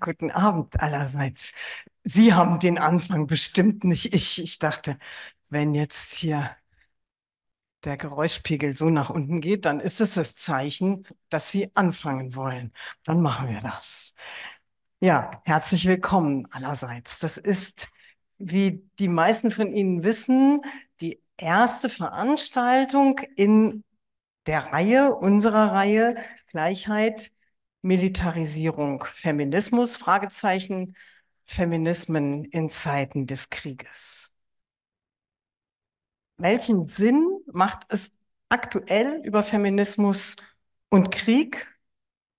Guten Abend allerseits. Sie haben den Anfang bestimmt nicht ich. Ich dachte, wenn jetzt hier der Geräuschpegel so nach unten geht, dann ist es das Zeichen, dass Sie anfangen wollen. Dann machen wir das. Ja, herzlich willkommen allerseits. Das ist, wie die meisten von Ihnen wissen, die erste Veranstaltung in der Reihe, unserer Reihe Gleichheit Militarisierung, Feminismus, Fragezeichen, Feminismen in Zeiten des Krieges. Welchen Sinn macht es aktuell über Feminismus und Krieg,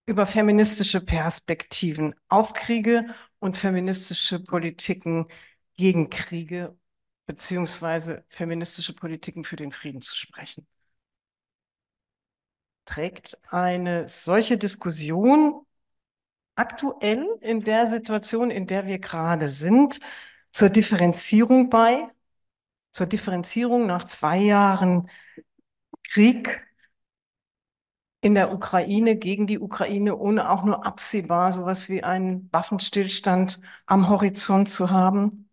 über feministische Perspektiven auf Kriege und feministische Politiken gegen Kriege beziehungsweise feministische Politiken für den Frieden zu sprechen? trägt eine solche Diskussion aktuell in der Situation, in der wir gerade sind, zur Differenzierung bei, zur Differenzierung nach zwei Jahren Krieg in der Ukraine gegen die Ukraine, ohne auch nur absehbar sowas wie einen Waffenstillstand am Horizont zu haben?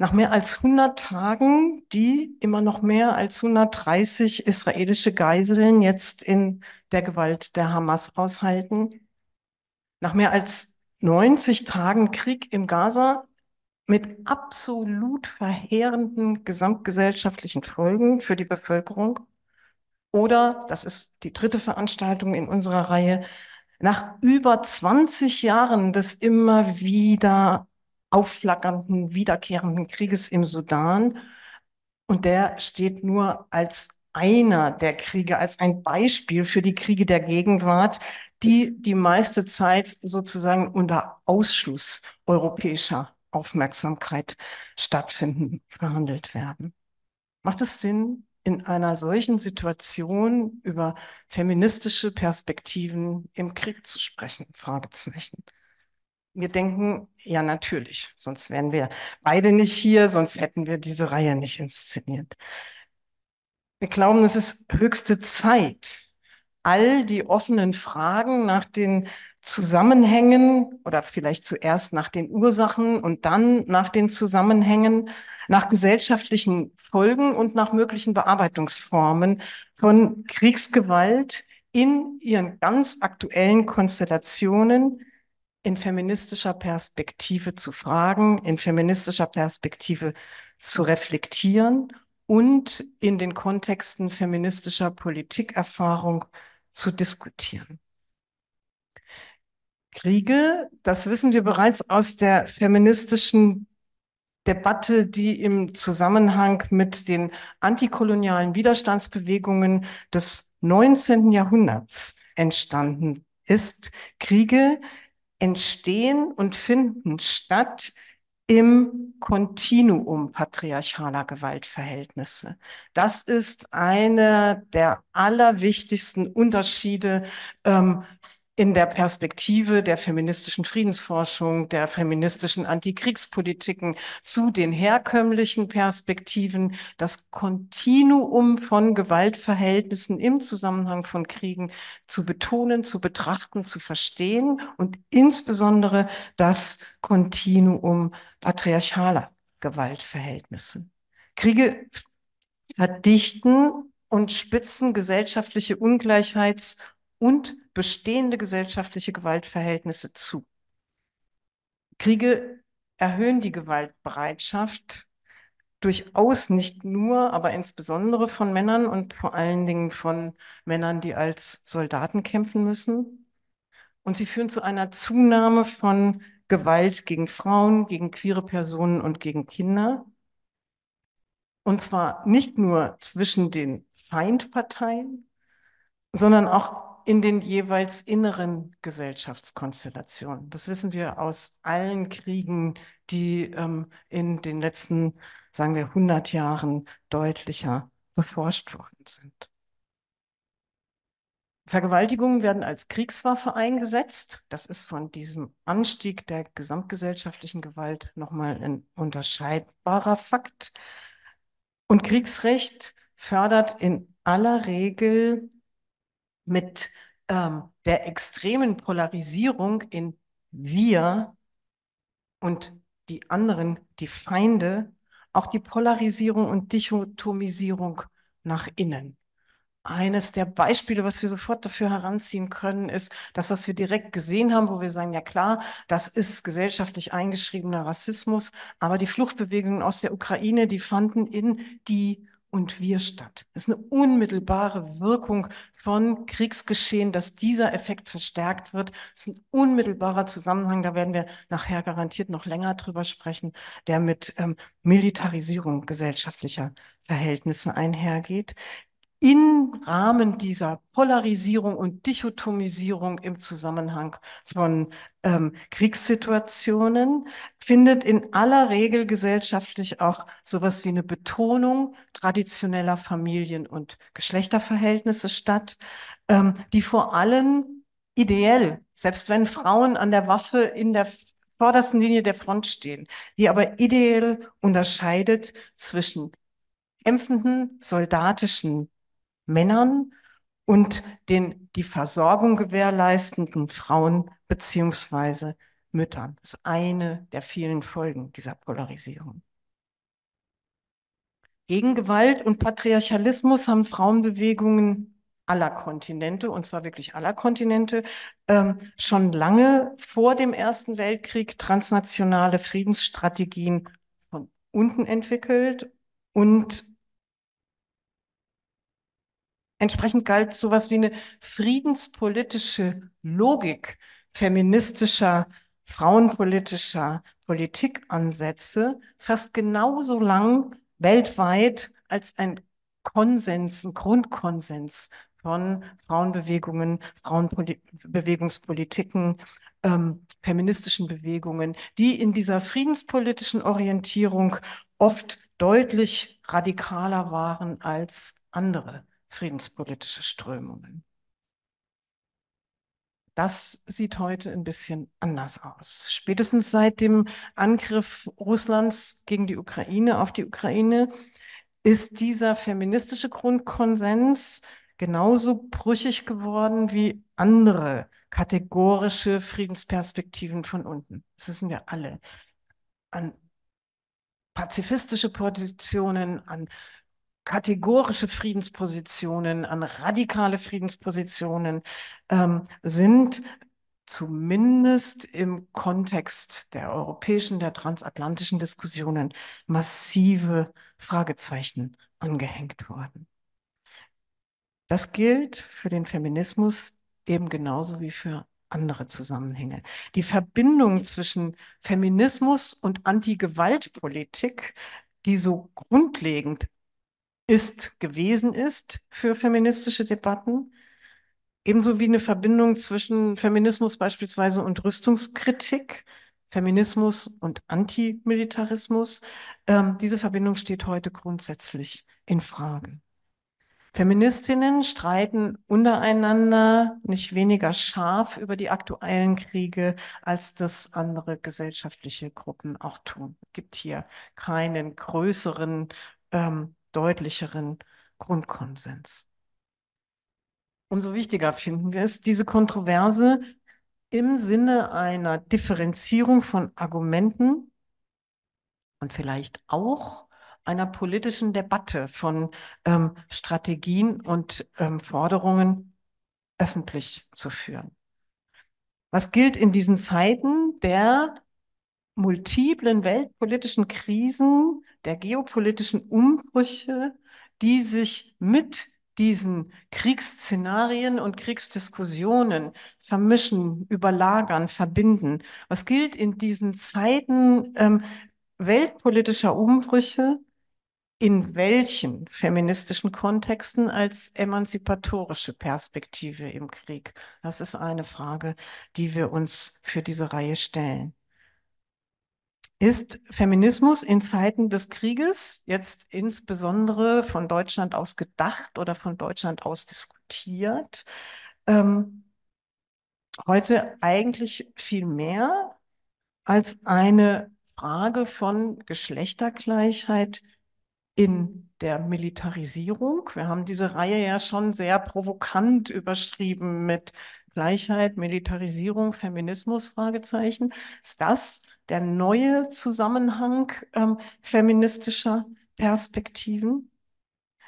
nach mehr als 100 Tagen, die immer noch mehr als 130 israelische Geiseln jetzt in der Gewalt der Hamas aushalten, nach mehr als 90 Tagen Krieg im Gaza mit absolut verheerenden gesamtgesellschaftlichen Folgen für die Bevölkerung. Oder, das ist die dritte Veranstaltung in unserer Reihe, nach über 20 Jahren des immer wieder aufflackernden, wiederkehrenden Krieges im Sudan. Und der steht nur als einer der Kriege, als ein Beispiel für die Kriege der Gegenwart, die die meiste Zeit sozusagen unter Ausschluss europäischer Aufmerksamkeit stattfinden, verhandelt werden. Macht es Sinn, in einer solchen Situation über feministische Perspektiven im Krieg zu sprechen? Fragezeichen wir denken, ja, natürlich, sonst wären wir beide nicht hier, sonst hätten wir diese Reihe nicht inszeniert. Wir glauben, es ist höchste Zeit, all die offenen Fragen nach den Zusammenhängen oder vielleicht zuerst nach den Ursachen und dann nach den Zusammenhängen, nach gesellschaftlichen Folgen und nach möglichen Bearbeitungsformen von Kriegsgewalt in ihren ganz aktuellen Konstellationen in feministischer Perspektive zu fragen, in feministischer Perspektive zu reflektieren und in den Kontexten feministischer Politikerfahrung zu diskutieren. Kriege, das wissen wir bereits aus der feministischen Debatte, die im Zusammenhang mit den antikolonialen Widerstandsbewegungen des 19. Jahrhunderts entstanden ist. Kriege, entstehen und finden statt im Kontinuum patriarchaler Gewaltverhältnisse. Das ist einer der allerwichtigsten Unterschiede ähm, in der Perspektive der feministischen Friedensforschung, der feministischen Antikriegspolitiken zu den herkömmlichen Perspektiven, das Kontinuum von Gewaltverhältnissen im Zusammenhang von Kriegen zu betonen, zu betrachten, zu verstehen und insbesondere das Kontinuum patriarchaler Gewaltverhältnisse. Kriege verdichten und spitzen gesellschaftliche Ungleichheits- und bestehende gesellschaftliche Gewaltverhältnisse zu. Kriege erhöhen die Gewaltbereitschaft durchaus nicht nur, aber insbesondere von Männern und vor allen Dingen von Männern, die als Soldaten kämpfen müssen. Und sie führen zu einer Zunahme von Gewalt gegen Frauen, gegen queere Personen und gegen Kinder. Und zwar nicht nur zwischen den Feindparteien, sondern auch in den jeweils inneren Gesellschaftskonstellationen. Das wissen wir aus allen Kriegen, die ähm, in den letzten, sagen wir, 100 Jahren deutlicher beforscht worden sind. Vergewaltigungen werden als Kriegswaffe eingesetzt. Das ist von diesem Anstieg der gesamtgesellschaftlichen Gewalt nochmal ein unterscheidbarer Fakt. Und Kriegsrecht fördert in aller Regel mit ähm, der extremen Polarisierung in wir und die anderen, die Feinde, auch die Polarisierung und Dichotomisierung nach innen. Eines der Beispiele, was wir sofort dafür heranziehen können, ist das, was wir direkt gesehen haben, wo wir sagen, ja klar, das ist gesellschaftlich eingeschriebener Rassismus, aber die Fluchtbewegungen aus der Ukraine, die fanden in die und wir statt. Das ist eine unmittelbare Wirkung von Kriegsgeschehen, dass dieser Effekt verstärkt wird. Das ist ein unmittelbarer Zusammenhang, da werden wir nachher garantiert noch länger drüber sprechen, der mit ähm, Militarisierung gesellschaftlicher Verhältnisse einhergeht, im Rahmen dieser Polarisierung und Dichotomisierung im Zusammenhang von ähm, Kriegssituationen findet in aller Regel gesellschaftlich auch sowas wie eine Betonung traditioneller Familien- und Geschlechterverhältnisse statt, ähm, die vor allem ideell, selbst wenn Frauen an der Waffe in der vordersten Linie der Front stehen, die aber ideell unterscheidet zwischen kämpfenden soldatischen Männern und den die Versorgung gewährleistenden Frauen beziehungsweise Müttern. Das ist eine der vielen Folgen dieser Polarisierung. Gegen Gewalt und Patriarchalismus haben Frauenbewegungen aller Kontinente, und zwar wirklich aller Kontinente, ähm, schon lange vor dem Ersten Weltkrieg transnationale Friedensstrategien von unten entwickelt und Entsprechend galt sowas wie eine friedenspolitische Logik feministischer, frauenpolitischer Politikansätze fast genauso lang weltweit als ein Konsens, ein Grundkonsens von Frauenbewegungen, Frauenbewegungspolitiken, ähm, feministischen Bewegungen, die in dieser friedenspolitischen Orientierung oft deutlich radikaler waren als andere friedenspolitische Strömungen. Das sieht heute ein bisschen anders aus. Spätestens seit dem Angriff Russlands gegen die Ukraine auf die Ukraine ist dieser feministische Grundkonsens genauso brüchig geworden wie andere kategorische Friedensperspektiven von unten. Das wissen wir alle. An pazifistische Positionen, an kategorische Friedenspositionen, an radikale Friedenspositionen ähm, sind zumindest im Kontext der europäischen, der transatlantischen Diskussionen massive Fragezeichen angehängt worden. Das gilt für den Feminismus eben genauso wie für andere Zusammenhänge. Die Verbindung zwischen Feminismus und Antigewaltpolitik, die so grundlegend ist, gewesen ist für feministische Debatten. Ebenso wie eine Verbindung zwischen Feminismus beispielsweise und Rüstungskritik, Feminismus und Antimilitarismus. Ähm, diese Verbindung steht heute grundsätzlich in Frage. Feministinnen streiten untereinander nicht weniger scharf über die aktuellen Kriege, als das andere gesellschaftliche Gruppen auch tun. Es gibt hier keinen größeren ähm, deutlicheren Grundkonsens. Umso wichtiger finden wir es, diese Kontroverse im Sinne einer Differenzierung von Argumenten und vielleicht auch einer politischen Debatte von ähm, Strategien und ähm, Forderungen öffentlich zu führen. Was gilt in diesen Zeiten der multiplen weltpolitischen Krisen, der geopolitischen Umbrüche, die sich mit diesen Kriegsszenarien und Kriegsdiskussionen vermischen, überlagern, verbinden. Was gilt in diesen Zeiten ähm, weltpolitischer Umbrüche in welchen feministischen Kontexten als emanzipatorische Perspektive im Krieg? Das ist eine Frage, die wir uns für diese Reihe stellen. Ist Feminismus in Zeiten des Krieges jetzt insbesondere von Deutschland aus gedacht oder von Deutschland aus diskutiert? Ähm, heute eigentlich viel mehr als eine Frage von Geschlechtergleichheit in der Militarisierung. Wir haben diese Reihe ja schon sehr provokant überschrieben mit Gleichheit, Militarisierung, Feminismus, Fragezeichen. Ist das der neue Zusammenhang ähm, feministischer Perspektiven?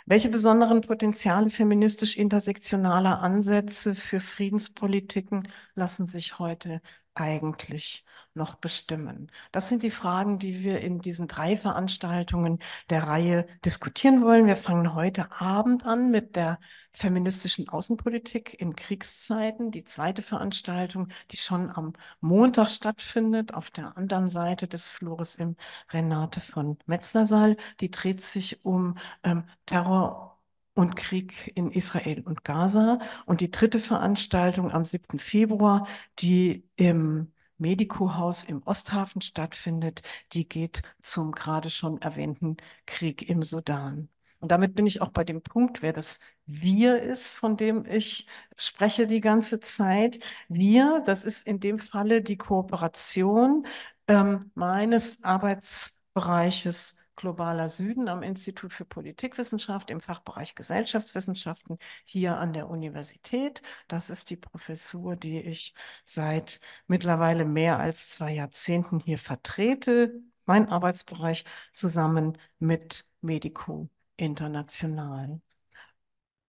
Welche besonderen Potenziale feministisch-intersektionaler Ansätze für Friedenspolitiken lassen sich heute eigentlich noch bestimmen? Das sind die Fragen, die wir in diesen drei Veranstaltungen der Reihe diskutieren wollen. Wir fangen heute Abend an mit der feministischen Außenpolitik in Kriegszeiten, die zweite Veranstaltung, die schon am Montag stattfindet, auf der anderen Seite des Flores im Renate von Metzler Saal. Die dreht sich um ähm, Terror und Krieg in Israel und Gaza. Und die dritte Veranstaltung am 7. Februar, die im Medikohaus im Osthafen stattfindet, die geht zum gerade schon erwähnten Krieg im Sudan. Und damit bin ich auch bei dem Punkt, wer das Wir ist, von dem ich spreche die ganze Zeit. Wir, das ist in dem Falle die Kooperation ähm, meines Arbeitsbereiches Globaler Süden am Institut für Politikwissenschaft im Fachbereich Gesellschaftswissenschaften hier an der Universität. Das ist die Professur, die ich seit mittlerweile mehr als zwei Jahrzehnten hier vertrete. Mein Arbeitsbereich zusammen mit Medico International.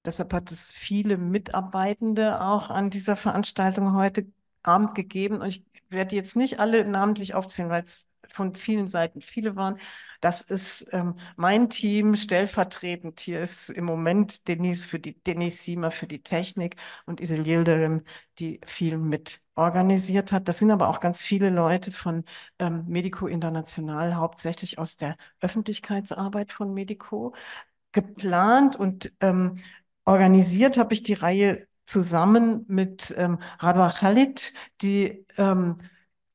Deshalb hat es viele Mitarbeitende auch an dieser Veranstaltung heute Abend gegeben. Und ich werde jetzt nicht alle namentlich aufzählen, weil es von vielen Seiten viele waren. Das ist ähm, mein Team stellvertretend. Hier ist im Moment Denise für die Denise Siemer für die Technik und Isel Yildirim, die viel mit organisiert hat. Das sind aber auch ganz viele Leute von ähm, Medico International, hauptsächlich aus der Öffentlichkeitsarbeit von Medico. Geplant und ähm, organisiert habe ich die Reihe zusammen mit ähm, Radwa Khalid, die ähm,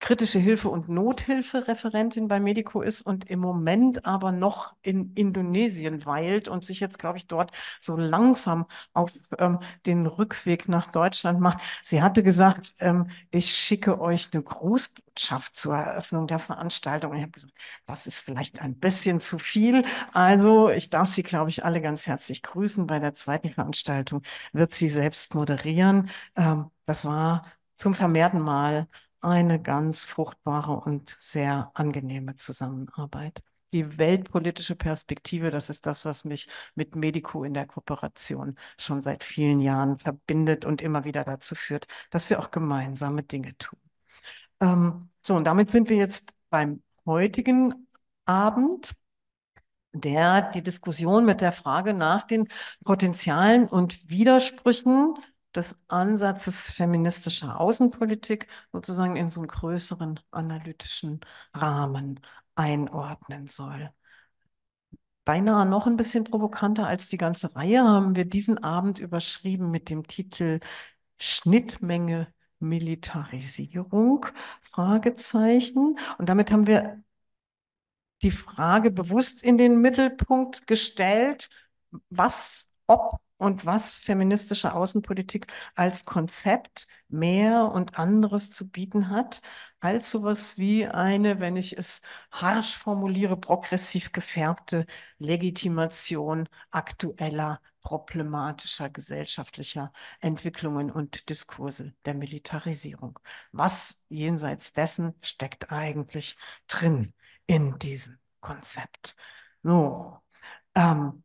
kritische Hilfe- und Nothilfereferentin bei Medico ist und im Moment aber noch in Indonesien weilt und sich jetzt, glaube ich, dort so langsam auf ähm, den Rückweg nach Deutschland macht. Sie hatte gesagt, ähm, ich schicke euch eine Grußbotschaft zur Eröffnung der Veranstaltung. Ich habe gesagt, das ist vielleicht ein bisschen zu viel. Also ich darf Sie, glaube ich, alle ganz herzlich grüßen. Bei der zweiten Veranstaltung wird sie selbst moderieren. Ähm, das war zum vermehrten Mal eine ganz fruchtbare und sehr angenehme Zusammenarbeit. Die weltpolitische Perspektive, das ist das, was mich mit Medico in der Kooperation schon seit vielen Jahren verbindet und immer wieder dazu führt, dass wir auch gemeinsame Dinge tun. Ähm, so, und damit sind wir jetzt beim heutigen Abend der die Diskussion mit der Frage nach den Potenzialen und Widersprüchen des Ansatzes feministischer Außenpolitik sozusagen in so einen größeren analytischen Rahmen einordnen soll. Beinahe noch ein bisschen provokanter als die ganze Reihe haben wir diesen Abend überschrieben mit dem Titel Schnittmenge Militarisierung? Fragezeichen. Und damit haben wir die Frage bewusst in den Mittelpunkt gestellt, was, ob und was feministische Außenpolitik als Konzept mehr und anderes zu bieten hat, als sowas wie eine, wenn ich es harsch formuliere, progressiv gefärbte Legitimation aktueller problematischer gesellschaftlicher Entwicklungen und Diskurse der Militarisierung. Was jenseits dessen steckt eigentlich drin in diesem Konzept? So, ähm,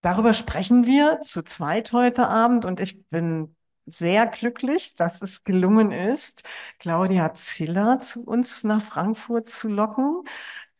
Darüber sprechen wir zu zweit heute Abend und ich bin sehr glücklich, dass es gelungen ist, Claudia Ziller zu uns nach Frankfurt zu locken.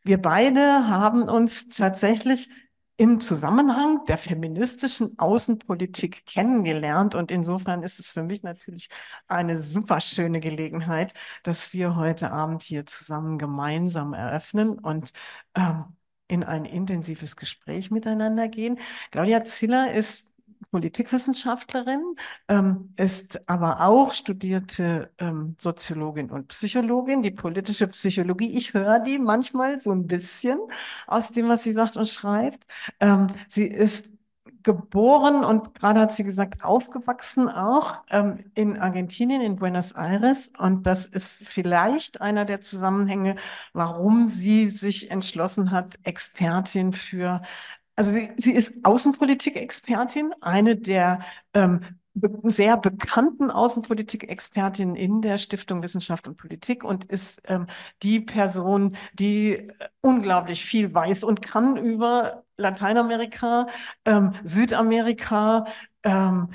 Wir beide haben uns tatsächlich im Zusammenhang der feministischen Außenpolitik kennengelernt. Und insofern ist es für mich natürlich eine super schöne Gelegenheit, dass wir heute Abend hier zusammen gemeinsam eröffnen. Und ähm, in ein intensives Gespräch miteinander gehen. Claudia Ziller ist Politikwissenschaftlerin, ähm, ist aber auch studierte ähm, Soziologin und Psychologin, die politische Psychologie. Ich höre die manchmal so ein bisschen aus dem, was sie sagt und schreibt. Ähm, sie ist geboren und gerade hat sie gesagt, aufgewachsen auch ähm, in Argentinien, in Buenos Aires. Und das ist vielleicht einer der Zusammenhänge, warum sie sich entschlossen hat, Expertin für, also sie, sie ist Außenpolitik-Expertin, eine der ähm, sehr bekannten Außenpolitik-Expertin in der Stiftung Wissenschaft und Politik und ist ähm, die Person, die äh, unglaublich viel weiß und kann über Lateinamerika, ähm, Südamerika, ähm,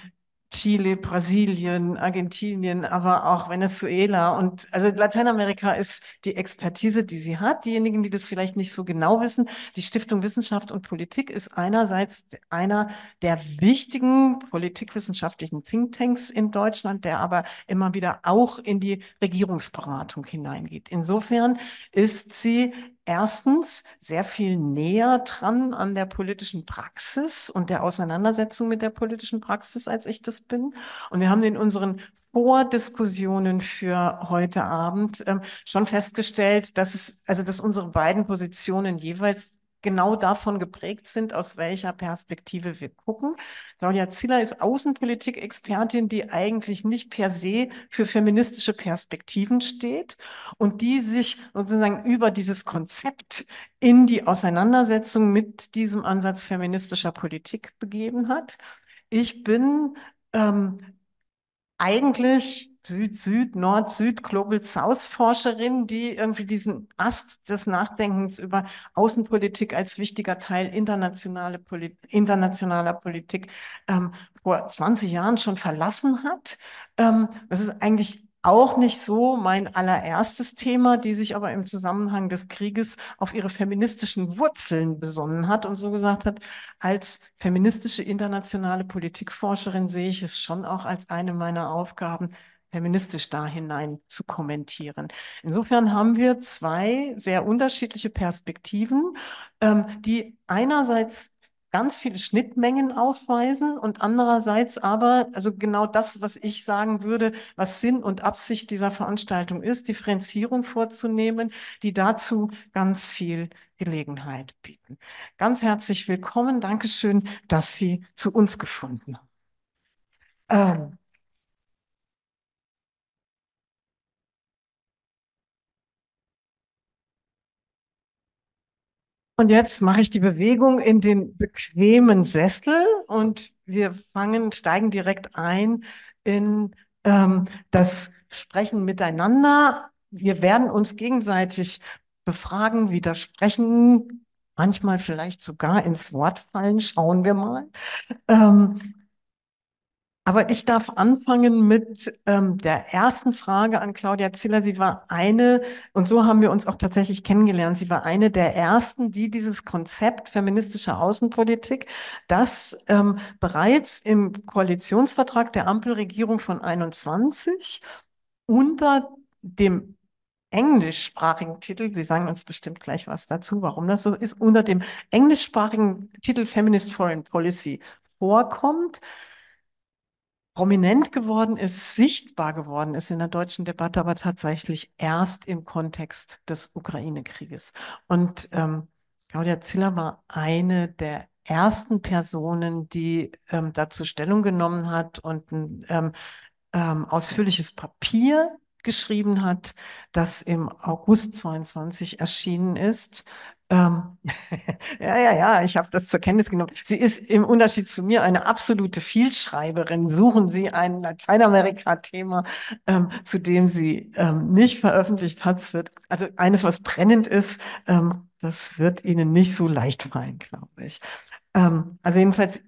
Chile, Brasilien, Argentinien, aber auch Venezuela. Und also Lateinamerika ist die Expertise, die sie hat. Diejenigen, die das vielleicht nicht so genau wissen, die Stiftung Wissenschaft und Politik ist einerseits einer der wichtigen politikwissenschaftlichen Thinktanks in Deutschland, der aber immer wieder auch in die Regierungsberatung hineingeht. Insofern ist sie erstens sehr viel näher dran an der politischen Praxis und der Auseinandersetzung mit der politischen Praxis, als ich das bin. Und wir haben in unseren Vordiskussionen für heute Abend ähm, schon festgestellt, dass es, also dass unsere beiden Positionen jeweils genau davon geprägt sind, aus welcher Perspektive wir gucken. Claudia Ziller ist Außenpolitik-Expertin, die eigentlich nicht per se für feministische Perspektiven steht und die sich sozusagen über dieses Konzept in die Auseinandersetzung mit diesem Ansatz feministischer Politik begeben hat. Ich bin ähm, eigentlich Süd-Süd, Nord-Süd-Global-South-Forscherin, die irgendwie diesen Ast des Nachdenkens über Außenpolitik als wichtiger Teil internationale Poli internationaler Politik ähm, vor 20 Jahren schon verlassen hat. Ähm, das ist eigentlich auch nicht so mein allererstes Thema, die sich aber im Zusammenhang des Krieges auf ihre feministischen Wurzeln besonnen hat und so gesagt hat, als feministische internationale Politikforscherin sehe ich es schon auch als eine meiner Aufgaben, feministisch da hinein zu kommentieren. Insofern haben wir zwei sehr unterschiedliche Perspektiven, ähm, die einerseits ganz viele Schnittmengen aufweisen und andererseits aber, also genau das, was ich sagen würde, was Sinn und Absicht dieser Veranstaltung ist, Differenzierung vorzunehmen, die dazu ganz viel Gelegenheit bieten. Ganz herzlich willkommen. Dankeschön, dass Sie zu uns gefunden haben. Ähm, Und jetzt mache ich die Bewegung in den bequemen Sessel und wir fangen, steigen direkt ein in ähm, das Sprechen miteinander. Wir werden uns gegenseitig befragen, widersprechen, manchmal vielleicht sogar ins Wort fallen. Schauen wir mal. Ähm, aber ich darf anfangen mit ähm, der ersten Frage an Claudia Ziller. Sie war eine, und so haben wir uns auch tatsächlich kennengelernt, sie war eine der ersten, die dieses Konzept feministischer Außenpolitik, das ähm, bereits im Koalitionsvertrag der Ampelregierung von 21 unter dem englischsprachigen Titel, Sie sagen uns bestimmt gleich was dazu, warum das so ist, unter dem englischsprachigen Titel Feminist Foreign Policy vorkommt prominent geworden ist, sichtbar geworden ist in der deutschen Debatte, aber tatsächlich erst im Kontext des Ukraine-Krieges. Und ähm, Claudia Ziller war eine der ersten Personen, die ähm, dazu Stellung genommen hat und ein ähm, ähm, ausführliches Papier geschrieben hat, das im August 22 erschienen ist, ähm, ja, ja, ja, ich habe das zur Kenntnis genommen. Sie ist im Unterschied zu mir eine absolute Vielschreiberin. Suchen Sie ein Lateinamerika-Thema, ähm, zu dem sie ähm, nicht veröffentlicht hat. Es wird, also eines, was brennend ist, ähm, das wird Ihnen nicht so leicht fallen, glaube ich. Ähm, also jedenfalls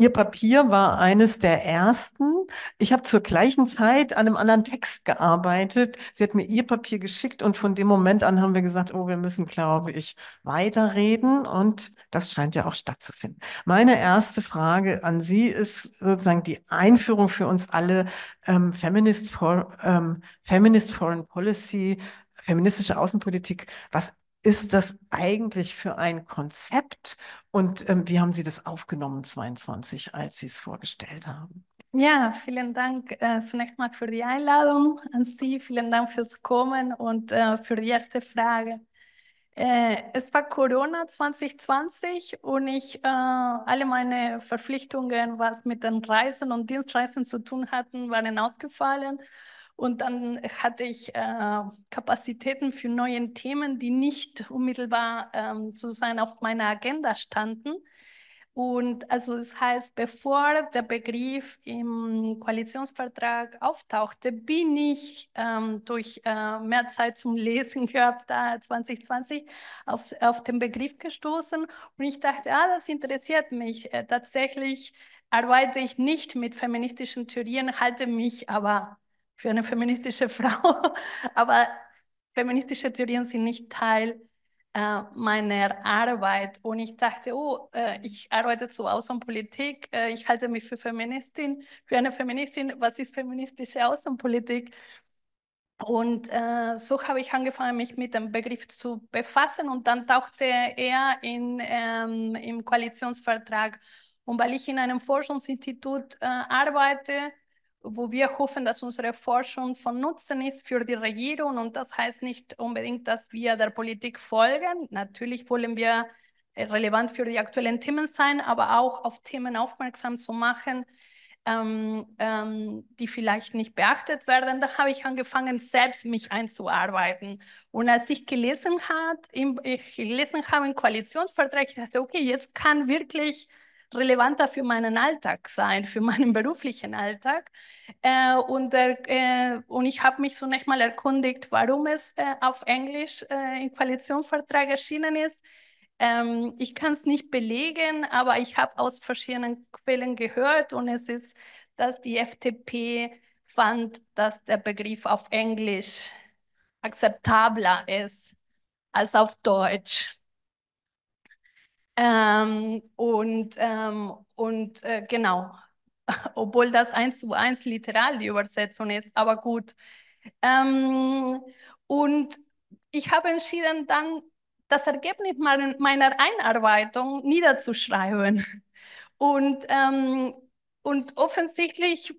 Ihr Papier war eines der ersten. Ich habe zur gleichen Zeit an einem anderen Text gearbeitet. Sie hat mir ihr Papier geschickt und von dem Moment an haben wir gesagt, oh, wir müssen, glaube ich, weiterreden und das scheint ja auch stattzufinden. Meine erste Frage an Sie ist sozusagen die Einführung für uns alle ähm, Feminist, for, ähm, Feminist Foreign Policy, feministische Außenpolitik. Was ist das eigentlich für ein Konzept und ähm, wie haben Sie das aufgenommen 22, als Sie es vorgestellt haben? Ja, vielen Dank äh, zunächst mal für die Einladung an Sie. Vielen Dank fürs Kommen und äh, für die erste Frage. Äh, es war Corona 2020 und ich äh, alle meine Verpflichtungen, was mit den Reisen und Dienstreisen zu tun hatten, waren ausgefallen. Und dann hatte ich äh, Kapazitäten für neue Themen, die nicht unmittelbar ähm, sozusagen auf meiner Agenda standen. Und also das heißt, bevor der Begriff im Koalitionsvertrag auftauchte, bin ich ähm, durch äh, mehr Zeit zum Lesen gehabt, da 2020, auf, auf den Begriff gestoßen. Und ich dachte, ah, das interessiert mich. Äh, tatsächlich arbeite ich nicht mit feministischen Theorien, halte mich aber für eine feministische Frau, aber feministische Theorien sind nicht Teil äh, meiner Arbeit. Und ich dachte, oh, äh, ich arbeite zur Außenpolitik, äh, ich halte mich für Feministin, für eine Feministin, was ist feministische Außenpolitik? Und äh, so habe ich angefangen, mich mit dem Begriff zu befassen und dann tauchte er in, ähm, im Koalitionsvertrag. Und weil ich in einem Forschungsinstitut äh, arbeite, wo wir hoffen, dass unsere Forschung von Nutzen ist für die Regierung. Und das heißt nicht unbedingt, dass wir der Politik folgen. Natürlich wollen wir äh, relevant für die aktuellen Themen sein, aber auch auf Themen aufmerksam zu machen, ähm, ähm, die vielleicht nicht beachtet werden. Da habe ich angefangen, selbst mich einzuarbeiten. Und als ich gelesen, hat, im, ich gelesen habe im Koalitionsvertrag, ich dachte, okay, jetzt kann wirklich relevanter für meinen Alltag sein, für meinen beruflichen Alltag. Äh, und, der, äh, und ich habe mich zunächst mal erkundigt, warum es äh, auf Englisch äh, im Koalitionsvertrag erschienen ist. Ähm, ich kann es nicht belegen, aber ich habe aus verschiedenen Quellen gehört und es ist, dass die FDP fand, dass der Begriff auf Englisch akzeptabler ist als auf Deutsch. Ähm, und ähm, und äh, genau, obwohl das eins zu eins literal die Übersetzung ist, aber gut. Ähm, und ich habe entschieden, dann das Ergebnis meiner Einarbeitung niederzuschreiben. Und ähm, und offensichtlich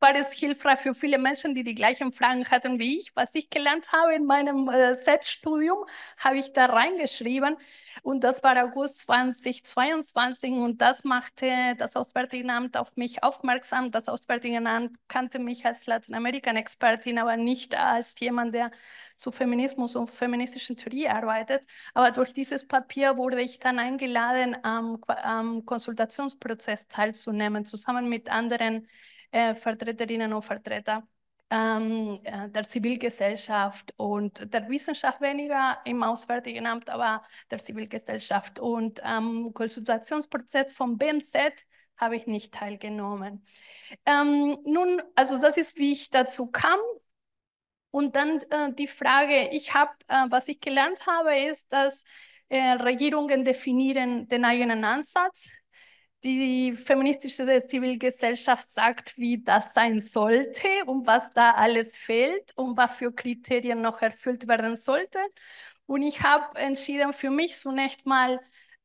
war es hilfreich für viele Menschen, die die gleichen Fragen hatten wie ich. Was ich gelernt habe in meinem äh, Selbststudium, habe ich da reingeschrieben. Und das war August 2022. Und das machte das Auswärtige Amt auf mich aufmerksam. Das Auswärtige Amt kannte mich als lateinamerikan expertin aber nicht als jemand, der zu Feminismus und feministischen Theorie arbeitet. Aber durch dieses Papier wurde ich dann eingeladen, am, am Konsultationsprozess teilzunehmen, zusammen mit anderen äh, Vertreterinnen und Vertretern ähm, äh, der Zivilgesellschaft und der Wissenschaft weniger im Auswärtigen Amt, aber der Zivilgesellschaft. Und am ähm, Konsultationsprozess vom BMZ habe ich nicht teilgenommen. Ähm, nun, also das ist, wie ich dazu kam. Und dann äh, die Frage, ich habe, äh, was ich gelernt habe, ist, dass äh, Regierungen definieren den eigenen Ansatz. Die feministische Zivilgesellschaft sagt, wie das sein sollte und was da alles fehlt und was für Kriterien noch erfüllt werden sollte. Und ich habe entschieden, für mich zunächst mal äh,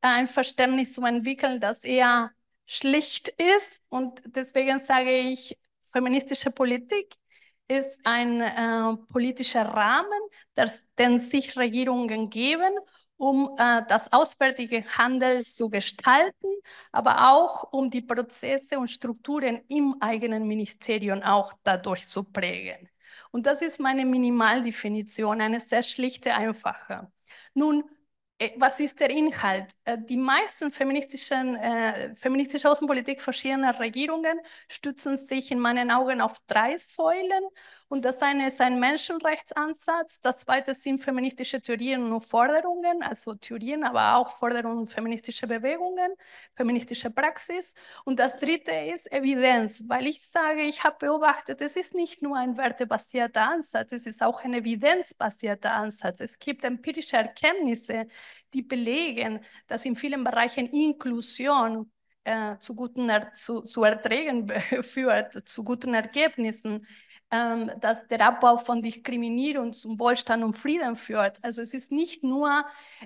ein Verständnis zu entwickeln, das eher schlicht ist. Und deswegen sage ich feministische Politik ist ein äh, politischer Rahmen, das, den sich Regierungen geben, um äh, das auswärtige Handel zu gestalten, aber auch um die Prozesse und Strukturen im eigenen Ministerium auch dadurch zu prägen. Und das ist meine Minimaldefinition, eine sehr schlichte, einfache. Nun, äh, was ist der Inhalt? Äh, die meisten feministischen, äh, feministische Außenpolitik verschiedener Regierungen stützen sich in meinen Augen auf drei Säulen und das eine ist ein Menschenrechtsansatz, das zweite sind feministische Theorien und Forderungen, also Theorien, aber auch Forderungen feministischer Bewegungen, feministische Praxis. Und das dritte ist Evidenz, weil ich sage, ich habe beobachtet, es ist nicht nur ein wertebasierter Ansatz, es ist auch ein evidenzbasierter Ansatz. Es gibt empirische Erkenntnisse, die belegen, dass in vielen Bereichen Inklusion äh, zu, guten zu, zu Erträgen führt, zu guten Ergebnissen. Ähm, dass der Abbau von Diskriminierung zum Wohlstand und Frieden führt. Also es ist nicht nur,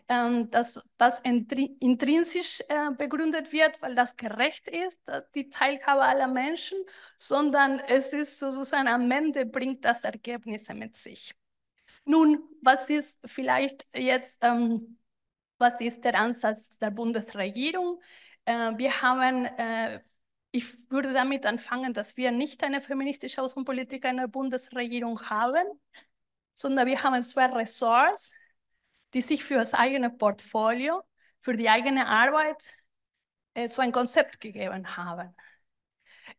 ähm, dass das intrinsisch äh, begründet wird, weil das gerecht ist, äh, die Teilhabe aller Menschen, sondern es ist sozusagen am Ende bringt das Ergebnisse mit sich. Nun, was ist vielleicht jetzt, ähm, was ist der Ansatz der Bundesregierung? Äh, wir haben ich würde damit anfangen, dass wir nicht eine feministische Außenpolitik einer Bundesregierung haben, sondern wir haben zwei Ressorts, die sich für das eigene Portfolio, für die eigene Arbeit äh, so ein Konzept gegeben haben.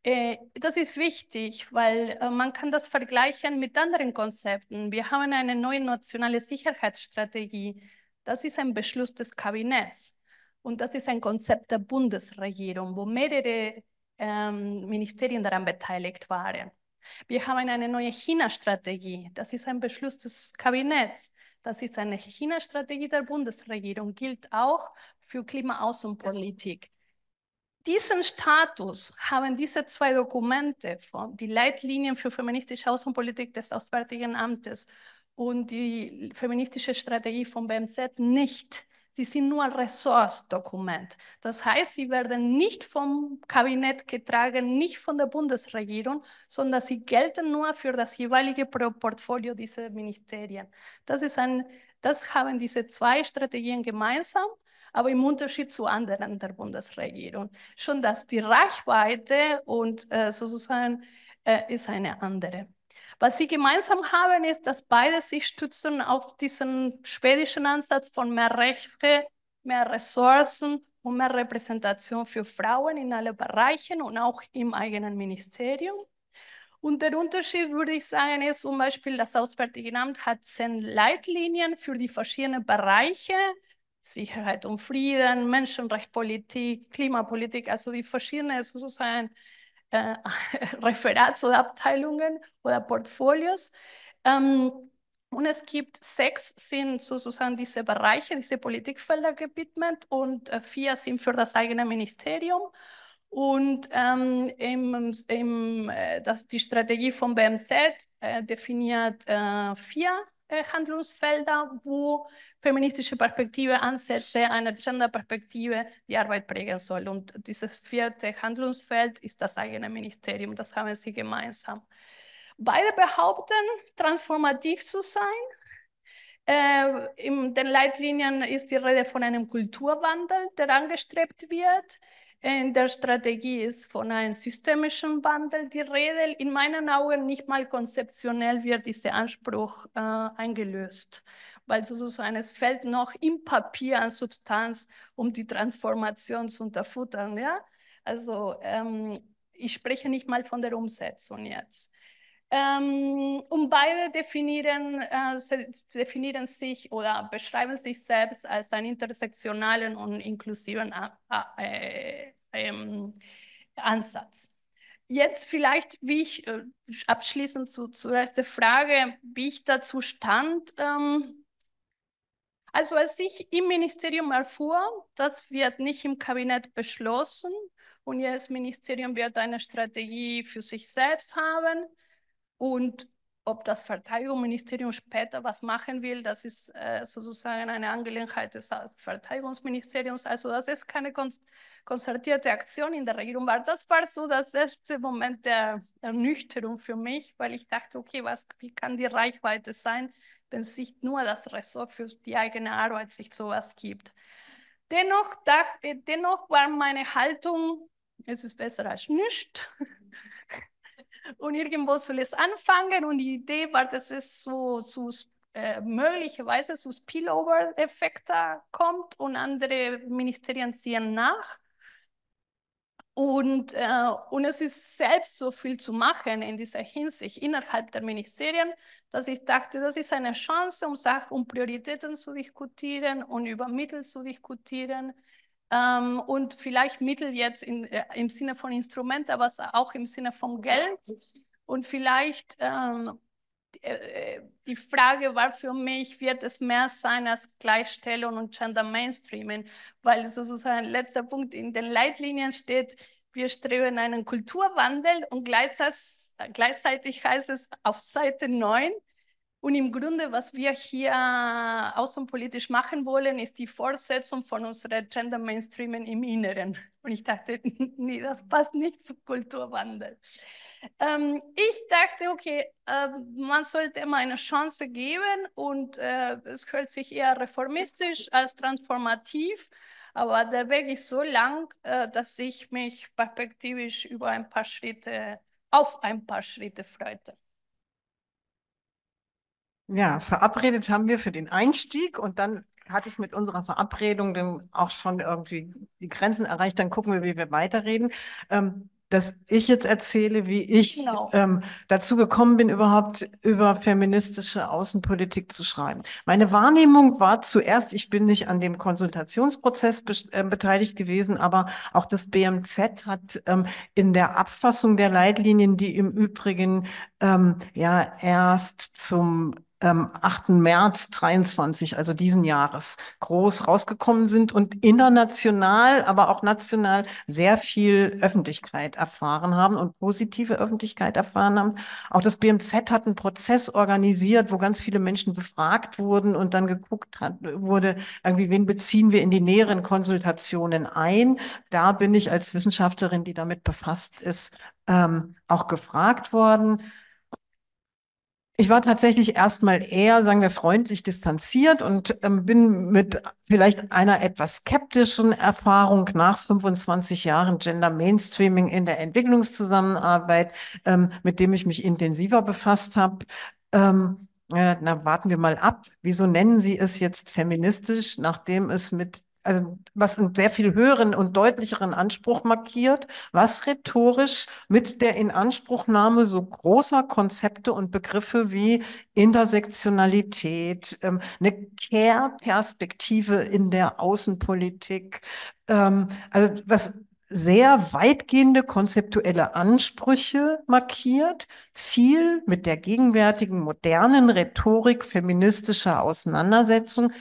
Äh, das ist wichtig, weil äh, man kann das vergleichen mit anderen Konzepten. Wir haben eine neue nationale Sicherheitsstrategie. Das ist ein Beschluss des Kabinetts. Und das ist ein Konzept der Bundesregierung, wo mehrere ähm, Ministerien daran beteiligt waren. Wir haben eine neue China-Strategie. Das ist ein Beschluss des Kabinetts. Das ist eine China-Strategie der Bundesregierung, gilt auch für Klimaaußenpolitik. Diesen Status haben diese zwei Dokumente, von, die Leitlinien für feministische Außenpolitik des Auswärtigen Amtes und die feministische Strategie vom BMZ, nicht die sind nur ressource Ressortdokument. Das heißt, sie werden nicht vom Kabinett getragen, nicht von der Bundesregierung, sondern sie gelten nur für das jeweilige Portfolio dieser Ministerien. Das, ist ein, das haben diese zwei Strategien gemeinsam, aber im Unterschied zu anderen der Bundesregierung. Schon dass die Reichweite und äh, sozusagen äh, ist eine andere. Was sie gemeinsam haben, ist, dass beide sich stützen auf diesen schwedischen Ansatz von mehr Rechte, mehr Ressourcen und mehr Repräsentation für Frauen in allen Bereichen und auch im eigenen Ministerium. Und der Unterschied, würde ich sagen, ist zum Beispiel, das Auswärtige Amt hat zehn Leitlinien für die verschiedenen Bereiche, Sicherheit und Frieden, Menschenrechtspolitik, Klimapolitik, also die verschiedenen sozusagen äh, Abteilungen oder Portfolios. Ähm, und es gibt sechs sind sozusagen diese Bereiche, diese Politikfelder gewidmet und äh, vier sind für das eigene Ministerium. Und ähm, im, im, äh, das, die Strategie von BMZ äh, definiert äh, vier äh, Handlungsfelder, wo feministische Perspektive, Ansätze einer Genderperspektive die Arbeit prägen soll. Und dieses vierte Handlungsfeld ist das eigene Ministerium. Das haben sie gemeinsam. Beide behaupten, transformativ zu sein. Äh, in den Leitlinien ist die Rede von einem Kulturwandel, der angestrebt wird in der Strategie ist von einem systemischen Wandel die Rede. In meinen Augen nicht mal konzeptionell wird dieser Anspruch äh, eingelöst, weil sozusagen es fällt noch im Papier an Substanz, um die Transformation zu unterfuttern. Ja? Also ähm, ich spreche nicht mal von der Umsetzung jetzt. Ähm, und beide definieren, äh, definieren sich oder beschreiben sich selbst als einen intersektionalen und inklusiven äh, äh, ähm, Ansatz. Jetzt vielleicht, wie ich äh, abschließend zu, zu der Frage, wie ich dazu stand. Ähm, also als ich im Ministerium erfuhr, das wird nicht im Kabinett beschlossen und jedes Ministerium wird eine Strategie für sich selbst haben, und ob das Verteidigungsministerium später was machen will, das ist äh, sozusagen eine Angelegenheit des Verteidigungsministeriums. Also das ist keine konzertierte Aktion in der Regierung. Aber das war so das erste Moment der Ernüchterung für mich, weil ich dachte, okay, was, wie kann die Reichweite sein, wenn sich nur das Ressort für die eigene Arbeit sich sowas gibt. Dennoch, dennoch war meine Haltung, es ist besser als nichts. Und irgendwo soll es anfangen. Und die Idee war, dass es so zu äh, möglicherweise zu Spillover-Effekten kommt und andere Ministerien ziehen nach. Und, äh, und es ist selbst so viel zu machen in dieser Hinsicht innerhalb der Ministerien, dass ich dachte, das ist eine Chance, um Sachen, um Prioritäten zu diskutieren und über Mittel zu diskutieren ähm, und vielleicht Mittel jetzt in, äh, im Sinne von Instrument, aber auch im Sinne von Geld. Und vielleicht ähm, äh, äh, die Frage war für mich, wird es mehr sein als Gleichstellung und Gender Mainstreaming? Weil sozusagen letzter Punkt in den Leitlinien steht, wir streben einen Kulturwandel und gleichzeitig, gleichzeitig heißt es auf Seite 9, und im Grunde, was wir hier äh, außenpolitisch machen wollen, ist die Fortsetzung von unserer Gender Mainstreaming im Inneren. Und ich dachte, nee, das passt nicht zum Kulturwandel. Ähm, ich dachte, okay, äh, man sollte mal eine Chance geben und äh, es hört sich eher reformistisch als transformativ. Aber der Weg ist so lang, äh, dass ich mich perspektivisch über ein paar Schritte, auf ein paar Schritte freute. Ja, verabredet haben wir für den Einstieg und dann hat es mit unserer Verabredung dann auch schon irgendwie die Grenzen erreicht. Dann gucken wir, wie wir weiterreden. Ähm, dass ich jetzt erzähle, wie ich genau. ähm, dazu gekommen bin, überhaupt über feministische Außenpolitik zu schreiben. Meine Wahrnehmung war zuerst, ich bin nicht an dem Konsultationsprozess be äh, beteiligt gewesen, aber auch das BMZ hat ähm, in der Abfassung der Leitlinien, die im Übrigen ähm, ja erst zum ähm, 8. März 23, also diesen Jahres, groß rausgekommen sind und international, aber auch national sehr viel Öffentlichkeit erfahren haben und positive Öffentlichkeit erfahren haben. Auch das BMZ hat einen Prozess organisiert, wo ganz viele Menschen befragt wurden und dann geguckt hat, wurde, irgendwie, wen beziehen wir in die näheren Konsultationen ein. Da bin ich als Wissenschaftlerin, die damit befasst ist, ähm, auch gefragt worden. Ich war tatsächlich erstmal eher, sagen wir, freundlich distanziert und ähm, bin mit vielleicht einer etwas skeptischen Erfahrung nach 25 Jahren Gender Mainstreaming in der Entwicklungszusammenarbeit, ähm, mit dem ich mich intensiver befasst habe. Ähm, äh, na, warten wir mal ab. Wieso nennen Sie es jetzt feministisch, nachdem es mit also was einen sehr viel höheren und deutlicheren Anspruch markiert, was rhetorisch mit der Inanspruchnahme so großer Konzepte und Begriffe wie Intersektionalität, ähm, eine Care-Perspektive in der Außenpolitik, ähm, also was sehr weitgehende konzeptuelle Ansprüche markiert, viel mit der gegenwärtigen modernen Rhetorik feministischer Auseinandersetzung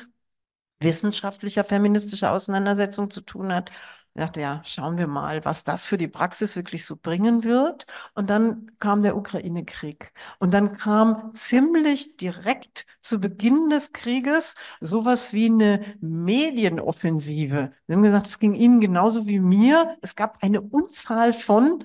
wissenschaftlicher feministischer Auseinandersetzung zu tun hat. Ich dachte, ja, schauen wir mal, was das für die Praxis wirklich so bringen wird. Und dann kam der Ukraine-Krieg. Und dann kam ziemlich direkt zu Beginn des Krieges sowas wie eine Medienoffensive. Sie haben gesagt, es ging Ihnen genauso wie mir. Es gab eine Unzahl von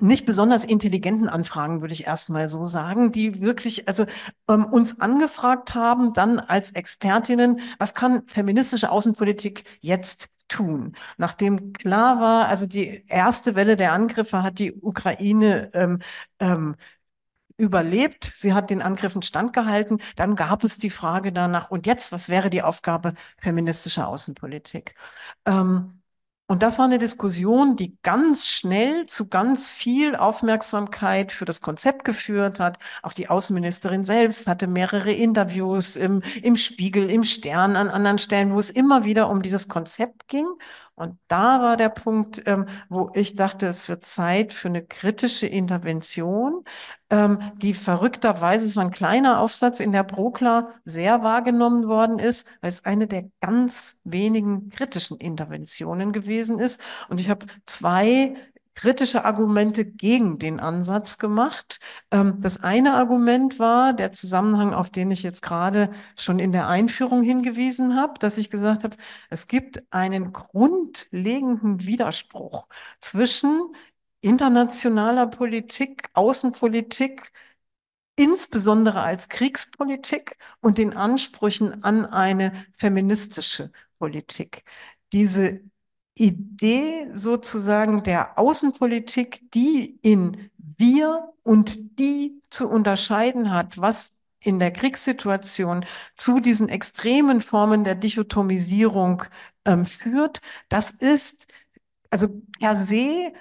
nicht besonders intelligenten Anfragen, würde ich erstmal so sagen, die wirklich also ähm, uns angefragt haben, dann als Expertinnen, was kann feministische Außenpolitik jetzt tun. Nachdem klar war, also die erste Welle der Angriffe hat die Ukraine ähm, ähm, überlebt, sie hat den Angriffen standgehalten, dann gab es die Frage danach, und jetzt, was wäre die Aufgabe feministischer Außenpolitik? Ähm, und das war eine Diskussion, die ganz schnell zu ganz viel Aufmerksamkeit für das Konzept geführt hat. Auch die Außenministerin selbst hatte mehrere Interviews im, im Spiegel, im Stern, an anderen Stellen, wo es immer wieder um dieses Konzept ging und da war der Punkt, ähm, wo ich dachte, es wird Zeit für eine kritische Intervention, ähm, die verrückterweise, es war ein kleiner Aufsatz in der Prokla, sehr wahrgenommen worden ist, weil es eine der ganz wenigen kritischen Interventionen gewesen ist. Und ich habe zwei kritische Argumente gegen den Ansatz gemacht. Ähm, das eine Argument war der Zusammenhang, auf den ich jetzt gerade schon in der Einführung hingewiesen habe, dass ich gesagt habe, es gibt einen grundlegenden Widerspruch zwischen internationaler Politik, Außenpolitik, insbesondere als Kriegspolitik und den Ansprüchen an eine feministische Politik. Diese Idee sozusagen der Außenpolitik, die in wir und die zu unterscheiden hat, was in der Kriegssituation zu diesen extremen Formen der Dichotomisierung ähm, führt, das ist also per se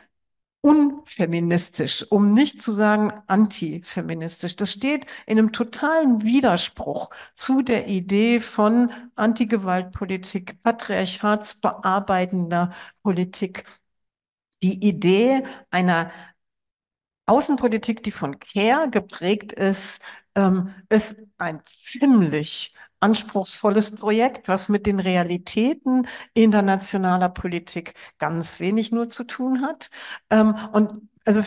unfeministisch, um nicht zu sagen antifeministisch. Das steht in einem totalen Widerspruch zu der Idee von Antigewaltpolitik, patriarchatsbearbeitender Politik. Die Idee einer Außenpolitik, die von Care geprägt ist, ähm, ist ein ziemlich anspruchsvolles Projekt, was mit den Realitäten internationaler Politik ganz wenig nur zu tun hat. Ähm, und also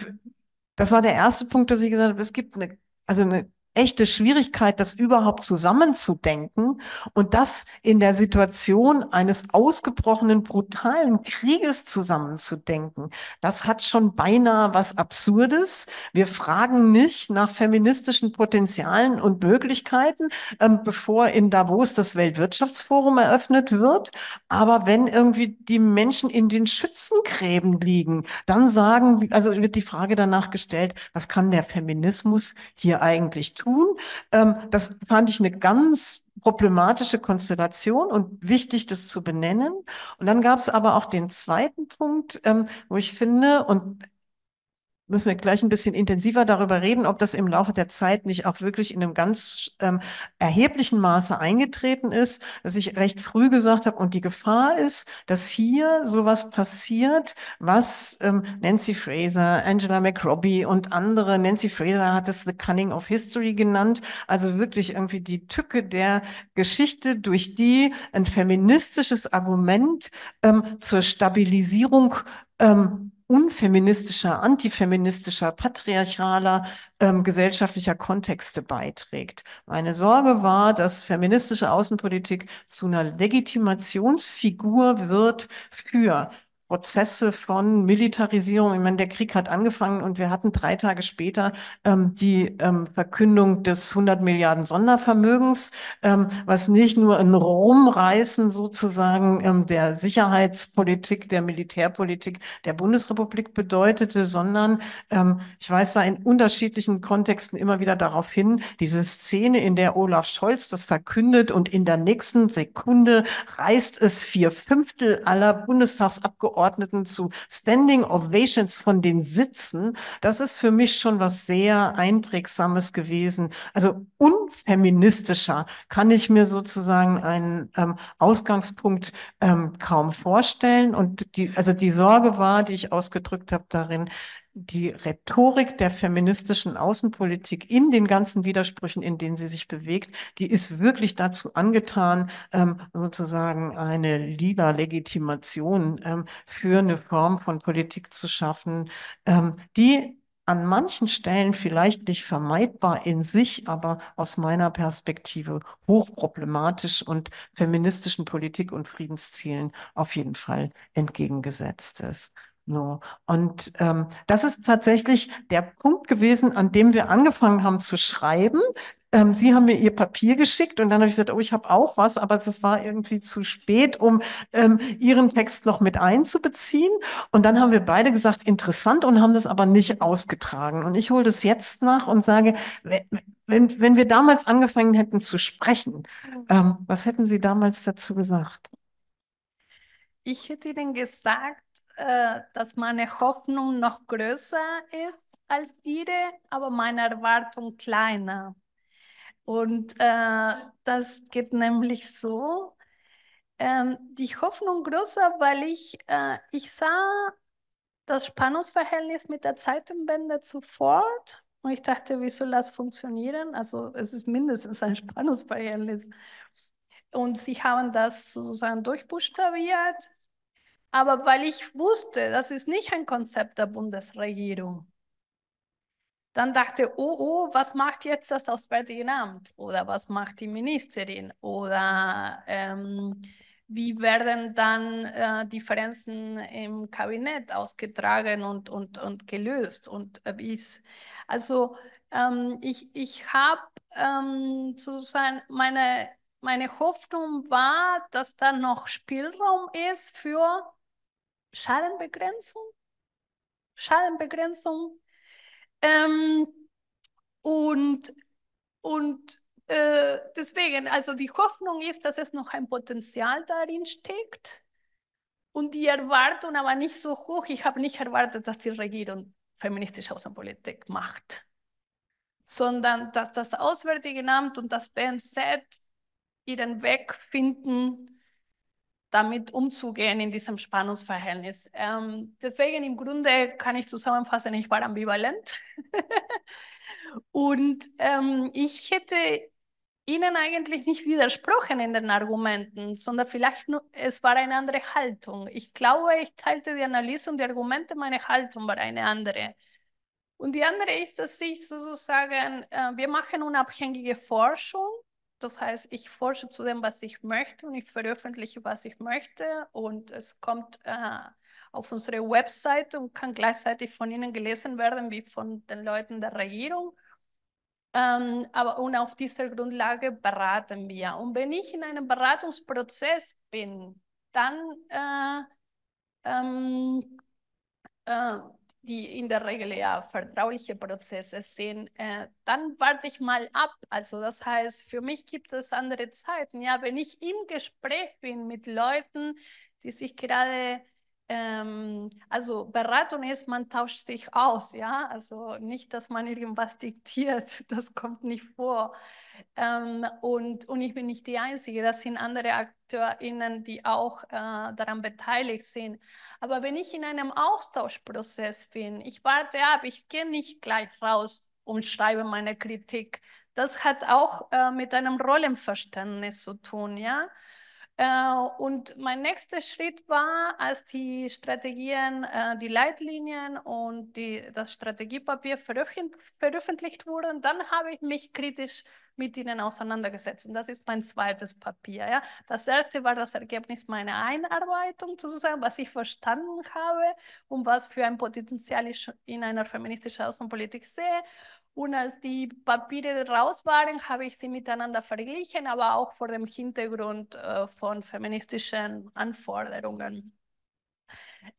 das war der erste Punkt, dass ich gesagt habe, es gibt eine, also eine echte Schwierigkeit, das überhaupt zusammenzudenken und das in der Situation eines ausgebrochenen, brutalen Krieges zusammenzudenken. Das hat schon beinahe was Absurdes. Wir fragen nicht nach feministischen Potenzialen und Möglichkeiten, ähm, bevor in Davos das Weltwirtschaftsforum eröffnet wird. Aber wenn irgendwie die Menschen in den Schützengräben liegen, dann sagen, also wird die Frage danach gestellt, was kann der Feminismus hier eigentlich tun? tun. Ähm, das fand ich eine ganz problematische Konstellation und wichtig, das zu benennen. Und dann gab es aber auch den zweiten Punkt, ähm, wo ich finde, und müssen wir gleich ein bisschen intensiver darüber reden, ob das im Laufe der Zeit nicht auch wirklich in einem ganz ähm, erheblichen Maße eingetreten ist, dass ich recht früh gesagt habe, und die Gefahr ist, dass hier sowas passiert, was ähm, Nancy Fraser, Angela McRobbie und andere, Nancy Fraser hat es The Cunning of History genannt, also wirklich irgendwie die Tücke der Geschichte, durch die ein feministisches Argument ähm, zur Stabilisierung ähm, unfeministischer, antifeministischer, patriarchaler ähm, gesellschaftlicher Kontexte beiträgt. Meine Sorge war, dass feministische Außenpolitik zu einer Legitimationsfigur wird für Prozesse von Militarisierung. Ich meine, der Krieg hat angefangen und wir hatten drei Tage später ähm, die ähm, Verkündung des 100 Milliarden Sondervermögens, ähm, was nicht nur ein Rumreißen sozusagen ähm, der Sicherheitspolitik, der Militärpolitik der Bundesrepublik bedeutete, sondern ähm, ich weiß da in unterschiedlichen Kontexten immer wieder darauf hin, diese Szene, in der Olaf Scholz das verkündet und in der nächsten Sekunde reißt es vier Fünftel aller Bundestagsabgeordneten Abgeordneten zu Standing Ovations von den Sitzen, das ist für mich schon was sehr Einprägsames gewesen. Also unfeministischer kann ich mir sozusagen einen ähm, Ausgangspunkt ähm, kaum vorstellen. Und die, also die Sorge war, die ich ausgedrückt habe darin, die Rhetorik der feministischen Außenpolitik in den ganzen Widersprüchen, in denen sie sich bewegt, die ist wirklich dazu angetan, ähm, sozusagen eine lila Legitimation ähm, für eine Form von Politik zu schaffen, ähm, die an manchen Stellen vielleicht nicht vermeidbar in sich, aber aus meiner Perspektive hochproblematisch und feministischen Politik und Friedenszielen auf jeden Fall entgegengesetzt ist. So. Und ähm, das ist tatsächlich der Punkt gewesen, an dem wir angefangen haben zu schreiben. Ähm, sie haben mir ihr Papier geschickt und dann habe ich gesagt, oh, ich habe auch was, aber es war irgendwie zu spät, um ähm, ihren Text noch mit einzubeziehen. Und dann haben wir beide gesagt, interessant und haben das aber nicht ausgetragen. Und ich hole das jetzt nach und sage, wenn, wenn wir damals angefangen hätten zu sprechen, ähm, was hätten Sie damals dazu gesagt? Ich hätte Ihnen gesagt, äh, dass meine Hoffnung noch größer ist als ihre, aber meine Erwartung kleiner. Und äh, das geht nämlich so. Ähm, die Hoffnung größer, weil ich, äh, ich sah das Spannungsverhältnis mit der Zeitenwende sofort und ich dachte, wie soll das funktionieren? Also es ist mindestens ein Spannungsverhältnis. Und sie haben das sozusagen durchbuchstabiert aber weil ich wusste, das ist nicht ein Konzept der Bundesregierung, dann dachte, ich, oh, oh, was macht jetzt das Auswärtige Amt? Oder was macht die Ministerin? Oder ähm, wie werden dann äh, Differenzen im Kabinett ausgetragen und, und, und gelöst? Und äh, ist, also ähm, ich, ich habe ähm, sozusagen meine, meine Hoffnung war, dass da noch Spielraum ist für Schadenbegrenzung. Schadenbegrenzung. Ähm, und und äh, deswegen, also die Hoffnung ist, dass es noch ein Potenzial darin steckt und die Erwartung aber nicht so hoch. Ich habe nicht erwartet, dass die Regierung feministische Außenpolitik macht, sondern dass das Auswärtige Amt und das BMZ ihren Weg finden, damit umzugehen in diesem Spannungsverhältnis. Ähm, deswegen im Grunde kann ich zusammenfassen, ich war ambivalent. Und ähm, ich hätte Ihnen eigentlich nicht widersprochen in den Argumenten, sondern vielleicht nur, es war eine andere Haltung. Ich glaube, ich teilte die Analyse und die Argumente, meine Haltung war eine andere. Und die andere ist, dass ich sozusagen, äh, wir machen unabhängige Forschung das heißt, ich forsche zu dem, was ich möchte und ich veröffentliche, was ich möchte und es kommt äh, auf unsere Website und kann gleichzeitig von Ihnen gelesen werden wie von den Leuten der Regierung. Ähm, aber und auf dieser Grundlage beraten wir. Und wenn ich in einem Beratungsprozess bin, dann äh, ähm, äh, die in der Regel ja vertrauliche Prozesse sind, äh, dann warte ich mal ab. Also das heißt, für mich gibt es andere Zeiten. Ja, wenn ich im Gespräch bin mit Leuten, die sich gerade ähm, also Beratung ist, man tauscht sich aus, ja, also nicht, dass man irgendwas diktiert, das kommt nicht vor. Ähm, und, und ich bin nicht die Einzige, das sind andere AkteurInnen, die auch äh, daran beteiligt sind. Aber wenn ich in einem Austauschprozess bin, ich warte ab, ich gehe nicht gleich raus und schreibe meine Kritik. Das hat auch äh, mit einem Rollenverständnis zu tun, ja. Äh, und mein nächster Schritt war, als die Strategien, äh, die Leitlinien und die, das Strategiepapier veröffentlicht wurden, dann habe ich mich kritisch mit ihnen auseinandergesetzt. Und das ist mein zweites Papier. Ja. Das erste war das Ergebnis meiner Einarbeitung, sozusagen, was ich verstanden habe und was für ein Potenzial ich in einer feministischen Außenpolitik sehe. Und als die Papiere raus waren, habe ich sie miteinander verglichen, aber auch vor dem Hintergrund äh, von feministischen Anforderungen.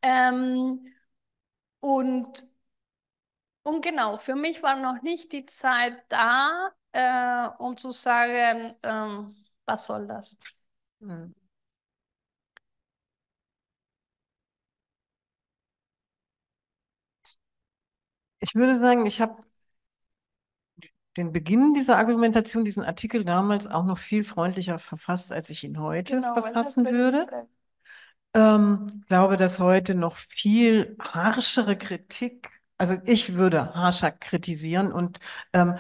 Ähm, und, und genau, für mich war noch nicht die Zeit da, äh, um zu sagen, ähm, was soll das? Mhm. Ich würde sagen, ich habe den Beginn dieser Argumentation, diesen Artikel damals auch noch viel freundlicher verfasst, als ich ihn heute genau, verfassen würde. Ich ähm, glaube, dass heute noch viel harschere Kritik, also ich würde harscher kritisieren und ähm,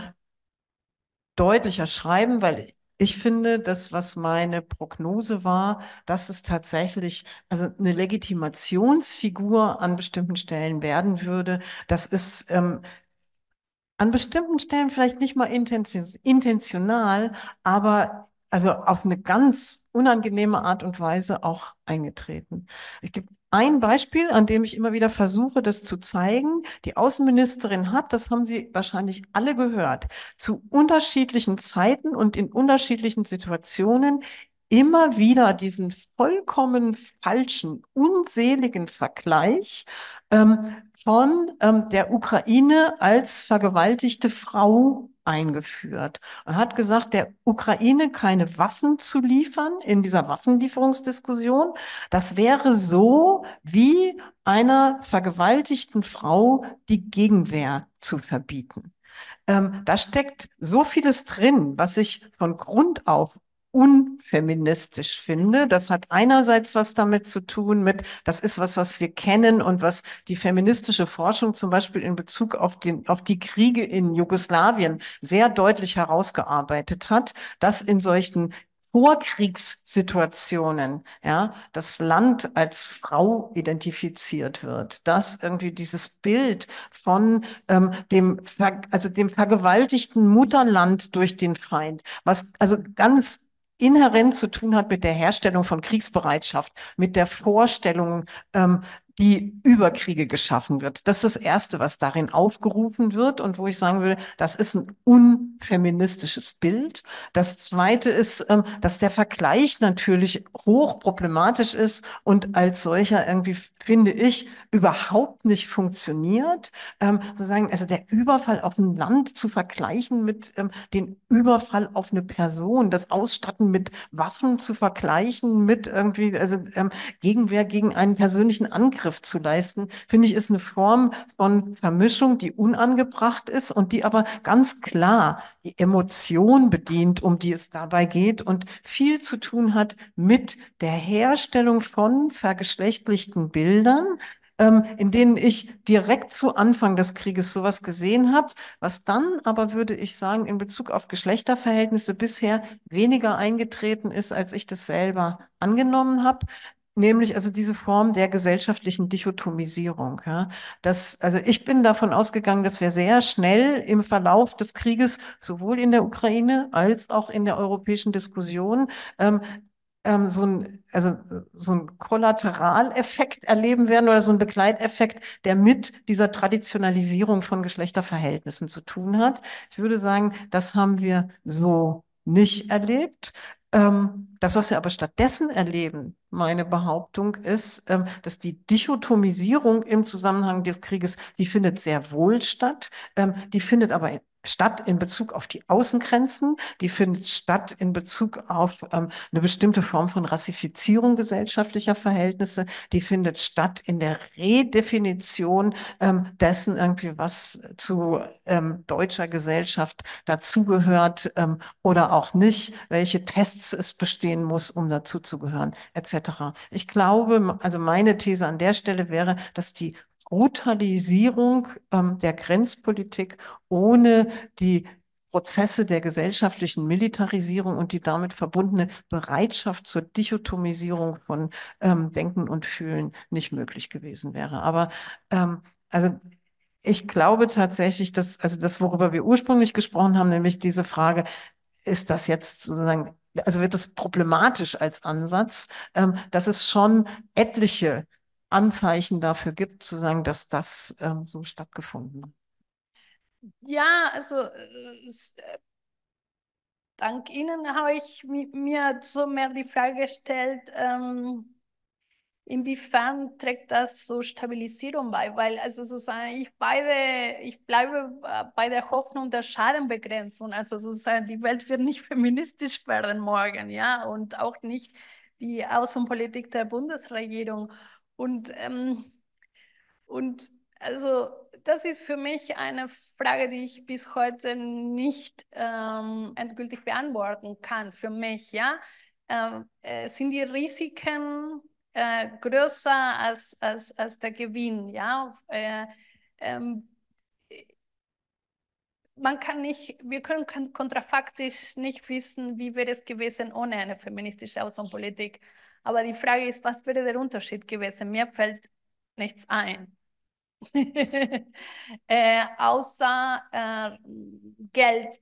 deutlicher schreiben, weil ich finde, das, was meine Prognose war, dass es tatsächlich also eine Legitimationsfigur an bestimmten Stellen werden würde, das ist ähm, an bestimmten Stellen vielleicht nicht mal intentional, aber also auf eine ganz unangenehme Art und Weise auch eingetreten. Ich gebe ein Beispiel, an dem ich immer wieder versuche, das zu zeigen. Die Außenministerin hat, das haben Sie wahrscheinlich alle gehört, zu unterschiedlichen Zeiten und in unterschiedlichen Situationen immer wieder diesen vollkommen falschen, unseligen Vergleich ähm, von ähm, der Ukraine als vergewaltigte Frau eingeführt. Er hat gesagt, der Ukraine keine Waffen zu liefern in dieser Waffenlieferungsdiskussion. Das wäre so wie einer vergewaltigten Frau die Gegenwehr zu verbieten. Ähm, da steckt so vieles drin, was sich von Grund auf unfeministisch finde. Das hat einerseits was damit zu tun mit, das ist was, was wir kennen und was die feministische Forschung zum Beispiel in Bezug auf den, auf die Kriege in Jugoslawien sehr deutlich herausgearbeitet hat, dass in solchen Vorkriegssituationen, ja, das Land als Frau identifiziert wird, dass irgendwie dieses Bild von ähm, dem, Ver also dem vergewaltigten Mutterland durch den Feind, was also ganz inhärent zu tun hat mit der Herstellung von Kriegsbereitschaft, mit der Vorstellung, ähm, die Überkriege geschaffen wird. Das ist das Erste, was darin aufgerufen wird und wo ich sagen will, das ist ein unfeministisches Bild. Das Zweite ist, ähm, dass der Vergleich natürlich hochproblematisch ist und als solcher irgendwie, finde ich, überhaupt nicht funktioniert. Ähm, sozusagen, also der Überfall auf ein Land zu vergleichen mit ähm, dem Überfall auf eine Person, das Ausstatten mit Waffen zu vergleichen mit irgendwie, also Gegenwehr gegen einen persönlichen Angriff Eingriff zu leisten, finde ich, ist eine Form von Vermischung, die unangebracht ist und die aber ganz klar die Emotion bedient, um die es dabei geht und viel zu tun hat mit der Herstellung von vergeschlechtlichten Bildern, ähm, in denen ich direkt zu Anfang des Krieges sowas gesehen habe, was dann aber, würde ich sagen, in Bezug auf Geschlechterverhältnisse bisher weniger eingetreten ist, als ich das selber angenommen habe. Nämlich also diese Form der gesellschaftlichen Dichotomisierung. Ja. Das, also ich bin davon ausgegangen, dass wir sehr schnell im Verlauf des Krieges sowohl in der Ukraine als auch in der europäischen Diskussion ähm, ähm, so ein also so ein Kollateraleffekt erleben werden oder so ein Begleiteffekt, der mit dieser Traditionalisierung von Geschlechterverhältnissen zu tun hat. Ich würde sagen, das haben wir so nicht erlebt. Ähm, das, was wir aber stattdessen erleben, meine Behauptung ist, ähm, dass die Dichotomisierung im Zusammenhang des Krieges, die findet sehr wohl statt, ähm, die findet aber in statt in Bezug auf die Außengrenzen, die findet statt in Bezug auf ähm, eine bestimmte Form von Rassifizierung gesellschaftlicher Verhältnisse, die findet statt in der Redefinition ähm, dessen irgendwie, was zu ähm, deutscher Gesellschaft dazugehört ähm, oder auch nicht, welche Tests es bestehen muss, um dazuzugehören, etc. Ich glaube, also meine These an der Stelle wäre, dass die Brutalisierung ähm, der Grenzpolitik ohne die Prozesse der gesellschaftlichen Militarisierung und die damit verbundene Bereitschaft zur Dichotomisierung von ähm, Denken und Fühlen nicht möglich gewesen wäre. Aber ähm, also ich glaube tatsächlich, dass also das, worüber wir ursprünglich gesprochen haben, nämlich diese Frage, ist das jetzt sozusagen, also wird das problematisch als Ansatz, ähm, dass es schon etliche Anzeichen dafür gibt, zu sagen, dass das ähm, so stattgefunden hat? Ja, also äh, äh dank Ihnen habe ich mir so mehr die Frage gestellt, ähm, inwiefern trägt das so Stabilisierung bei? Weil also sozusagen ich beide, ich bleibe äh, bei der Hoffnung der Schadenbegrenzung. Also sozusagen die Welt wird nicht feministisch werden morgen, ja, und auch nicht die Außenpolitik der Bundesregierung. Und, ähm, und also das ist für mich eine Frage, die ich bis heute nicht ähm, endgültig beantworten kann. Für mich, ja, ähm, äh, sind die Risiken äh, größer als, als, als der Gewinn, ja. Äh, ähm, man kann nicht, wir können kontrafaktisch nicht wissen, wie wäre es gewesen ohne eine feministische Außenpolitik. Aber die Frage ist, was wäre der Unterschied gewesen? Mir fällt nichts ein. äh, außer äh, Geld,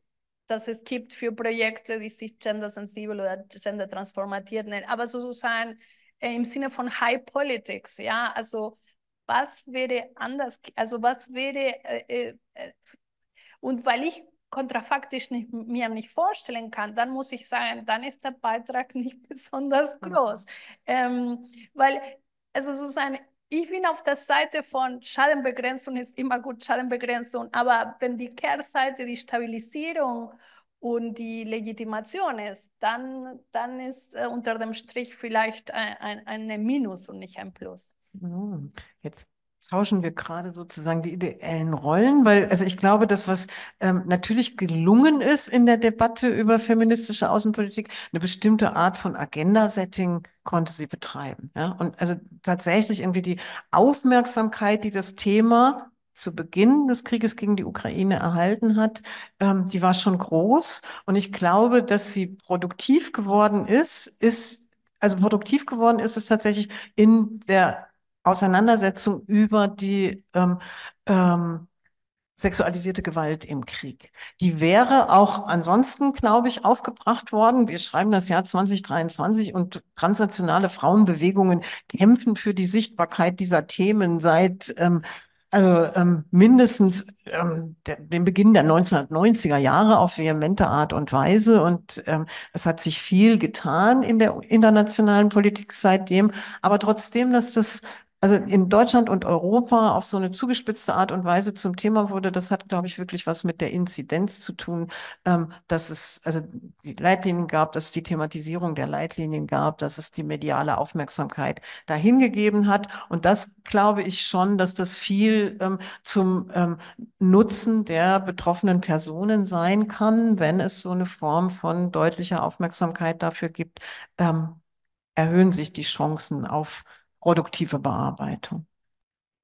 das es gibt für Projekte, die sich gendersensibel oder gendertransformatiert nennen. Aber sozusagen äh, im Sinne von High Politics, ja, also was wäre anders, also was wäre, äh, äh, äh und weil ich kontrafaktisch nicht, mir nicht vorstellen kann, dann muss ich sagen, dann ist der Beitrag nicht besonders mhm. groß. Ähm, weil, also sozusagen, ich bin auf der Seite von Schadenbegrenzung ist immer gut, Schadenbegrenzung, aber wenn die Kehrseite die Stabilisierung und die Legitimation ist, dann, dann ist äh, unter dem Strich vielleicht ein, ein, ein Minus und nicht ein Plus. Mhm. Jetzt tauschen wir gerade sozusagen die ideellen Rollen, weil also ich glaube, das was ähm, natürlich gelungen ist in der Debatte über feministische Außenpolitik, eine bestimmte Art von Agenda-Setting konnte sie betreiben. Ja? Und also tatsächlich irgendwie die Aufmerksamkeit, die das Thema zu Beginn des Krieges gegen die Ukraine erhalten hat, ähm, die war schon groß. Und ich glaube, dass sie produktiv geworden ist, ist also produktiv geworden ist es tatsächlich in der Auseinandersetzung über die ähm, ähm, sexualisierte Gewalt im Krieg. Die wäre auch ansonsten, glaube ich, aufgebracht worden. Wir schreiben das Jahr 2023 und transnationale Frauenbewegungen kämpfen für die Sichtbarkeit dieser Themen seit ähm, also, ähm, mindestens ähm, der, den Beginn der 1990er Jahre auf vehemente Art und Weise. Und ähm, es hat sich viel getan in der internationalen Politik seitdem. Aber trotzdem, dass das also in Deutschland und Europa auf so eine zugespitzte Art und Weise zum Thema wurde, das hat, glaube ich, wirklich was mit der Inzidenz zu tun, ähm, dass es also die Leitlinien gab, dass es die Thematisierung der Leitlinien gab, dass es die mediale Aufmerksamkeit dahin gegeben hat. Und das glaube ich schon, dass das viel ähm, zum ähm, Nutzen der betroffenen Personen sein kann, wenn es so eine Form von deutlicher Aufmerksamkeit dafür gibt, ähm, erhöhen sich die Chancen auf produktive Bearbeitung?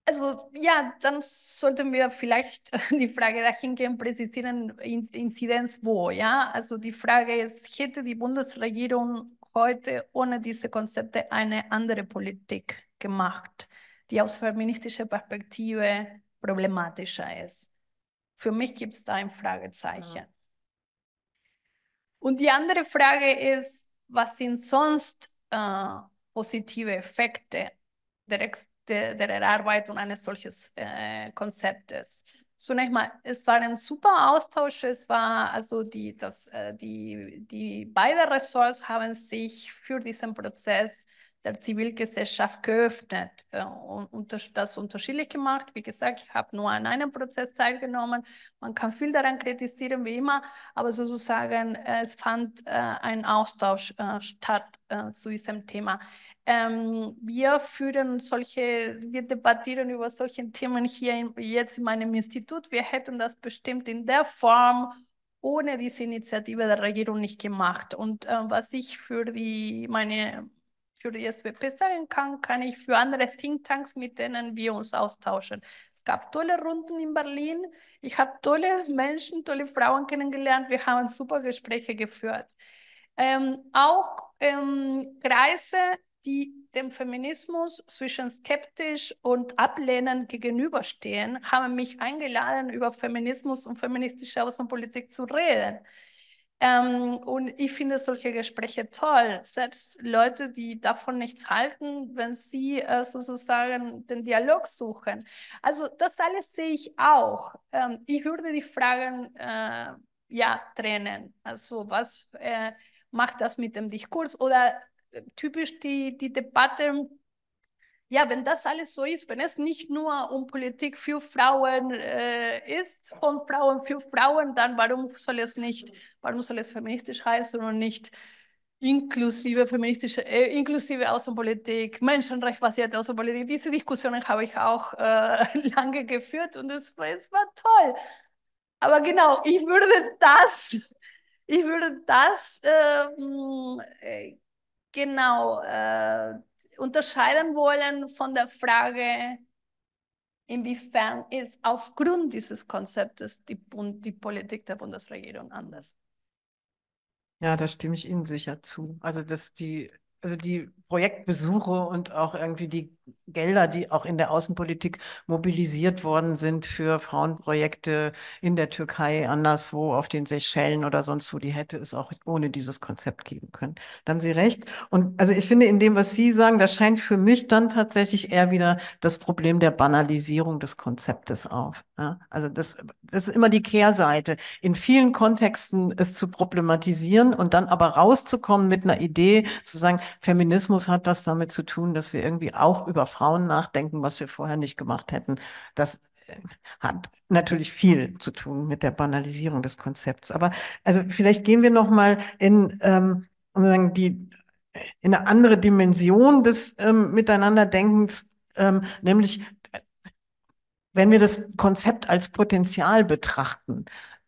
Also ja, dann sollten wir vielleicht die Frage dahingehend präzisieren, Inzidenz wo, ja? Also die Frage ist, hätte die Bundesregierung heute ohne diese Konzepte eine andere Politik gemacht, die aus feministischer Perspektive problematischer ist? Für mich gibt es da ein Fragezeichen. Ja. Und die andere Frage ist, was sind sonst äh, positive Effekte der, der, der Erarbeitung eines solches äh, Konzeptes. Zunächst mal, es war ein super Austausch. Es war also die, das, äh, die, die beide Ressorts haben sich für diesen Prozess der Zivilgesellschaft geöffnet äh, und das unterschiedlich gemacht. Wie gesagt, ich habe nur an einem Prozess teilgenommen. Man kann viel daran kritisieren, wie immer, aber sozusagen, äh, es fand äh, ein Austausch statt zu diesem Thema. Ähm, wir führen solche, wir debattieren über solche Themen hier in, jetzt in meinem Institut. Wir hätten das bestimmt in der Form ohne diese Initiative der Regierung nicht gemacht. Und äh, was ich für die, meine für die SWP sagen kann, kann ich für andere Thinktanks, mit denen wir uns austauschen. Es gab tolle Runden in Berlin. Ich habe tolle Menschen, tolle Frauen kennengelernt. Wir haben super Gespräche geführt. Ähm, auch ähm, Kreise, die dem Feminismus zwischen skeptisch und ablehnend gegenüberstehen, haben mich eingeladen, über Feminismus und feministische Außenpolitik zu reden. Ähm, und ich finde solche Gespräche toll. Selbst Leute, die davon nichts halten, wenn sie äh, sozusagen den Dialog suchen. Also das alles sehe ich auch. Ähm, ich würde die Fragen äh, ja trennen. Also was äh, macht das mit dem Diskurs? Oder äh, typisch die, die Debatte ja, wenn das alles so ist, wenn es nicht nur um Politik für Frauen äh, ist, von Frauen für Frauen, dann warum soll es nicht, warum soll es feministisch heißen und nicht inklusive feministische, äh, inklusive Außenpolitik, menschenrechtbasierte Außenpolitik. Diese Diskussionen habe ich auch äh, lange geführt und es, es war toll. Aber genau, ich würde das, ich würde das ähm, äh, genau äh, unterscheiden wollen von der Frage, inwiefern ist aufgrund dieses Konzeptes die, Bund, die Politik der Bundesregierung anders. Ja, da stimme ich Ihnen sicher zu. Also, dass die, also die Projektbesuche und auch irgendwie die Gelder, die auch in der Außenpolitik mobilisiert worden sind für Frauenprojekte in der Türkei, anderswo, auf den Seychellen oder sonst wo, die hätte es auch ohne dieses Konzept geben können. Dann Sie recht. Und also ich finde, in dem, was Sie sagen, da scheint für mich dann tatsächlich eher wieder das Problem der Banalisierung des Konzeptes auf. Ja? Also das, das ist immer die Kehrseite. In vielen Kontexten es zu problematisieren und dann aber rauszukommen mit einer Idee, zu sagen, Feminismus Feminismus hat was damit zu tun, dass wir irgendwie auch über Frauen nachdenken, was wir vorher nicht gemacht hätten. Das äh, hat natürlich viel zu tun mit der Banalisierung des Konzepts. Aber also vielleicht gehen wir noch mal in ähm, sagen die äh, in eine andere Dimension des ähm, Miteinanderdenkens, ähm, nämlich äh, wenn wir das Konzept als Potenzial betrachten,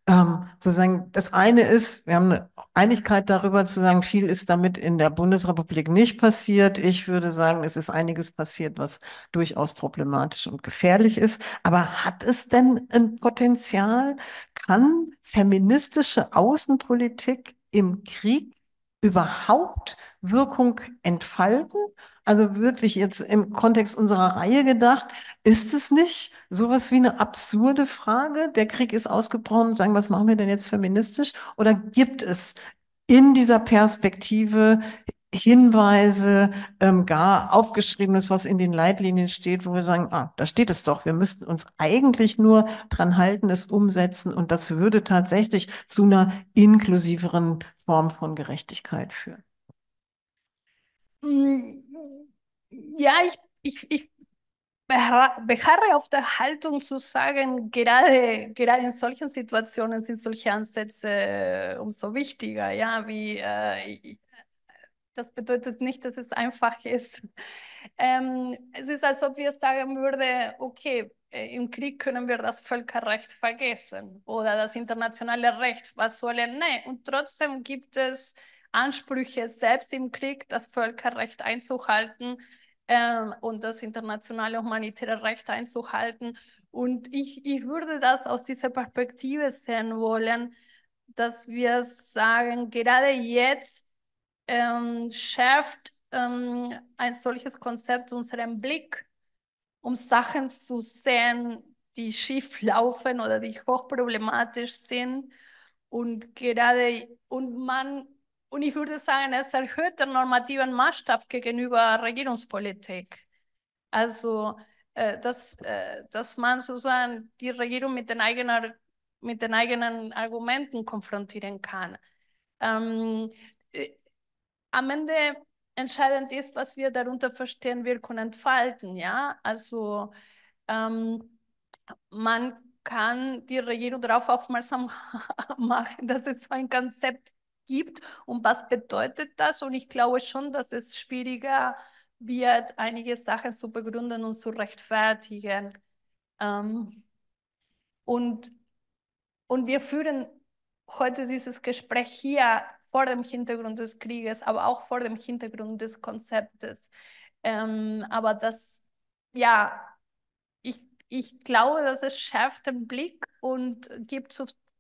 ähm, sozusagen, das eine ist, wir haben eine Einigkeit darüber zu sagen, viel ist damit in der Bundesrepublik nicht passiert. Ich würde sagen, es ist einiges passiert, was durchaus problematisch und gefährlich ist. Aber hat es denn ein Potenzial? Kann feministische Außenpolitik im Krieg überhaupt Wirkung entfalten? also wirklich jetzt im Kontext unserer Reihe gedacht, ist es nicht sowas wie eine absurde Frage? Der Krieg ist ausgebrochen, sagen, was machen wir denn jetzt feministisch? Oder gibt es in dieser Perspektive Hinweise, ähm, gar aufgeschriebenes, was in den Leitlinien steht, wo wir sagen, ah, da steht es doch, wir müssten uns eigentlich nur dran halten, es umsetzen und das würde tatsächlich zu einer inklusiveren Form von Gerechtigkeit führen. Mhm ja, ich, ich, ich beharre auf der Haltung zu sagen, gerade, gerade in solchen Situationen sind solche Ansätze äh, umso wichtiger. Ja, wie, äh, das bedeutet nicht, dass es einfach ist. Ähm, es ist, als ob wir sagen würden, okay, äh, im Krieg können wir das Völkerrecht vergessen oder das internationale Recht, was sollen, nein. Und trotzdem gibt es Ansprüche, selbst im Krieg das Völkerrecht einzuhalten ähm, und das internationale humanitäre Recht einzuhalten. Und ich, ich würde das aus dieser Perspektive sehen wollen, dass wir sagen, gerade jetzt ähm, schärft ähm, ein solches Konzept unseren Blick, um Sachen zu sehen, die schief laufen oder die hochproblematisch sind. Und gerade, und man und ich würde sagen, es erhöht den normativen Maßstab gegenüber Regierungspolitik. Also, äh, dass, äh, dass man sozusagen die Regierung mit den eigenen, mit den eigenen Argumenten konfrontieren kann. Ähm, äh, am Ende entscheidend ist, was wir darunter verstehen, Wirkung entfalten. Ja? Also, ähm, man kann die Regierung darauf aufmerksam machen, dass es so ein Konzept gibt gibt und was bedeutet das. Und ich glaube schon, dass es schwieriger wird, einige Sachen zu begründen und zu rechtfertigen. Ähm, und, und wir führen heute dieses Gespräch hier vor dem Hintergrund des Krieges, aber auch vor dem Hintergrund des Konzeptes. Ähm, aber das, ja, ich, ich glaube, dass es schärft den Blick und gibt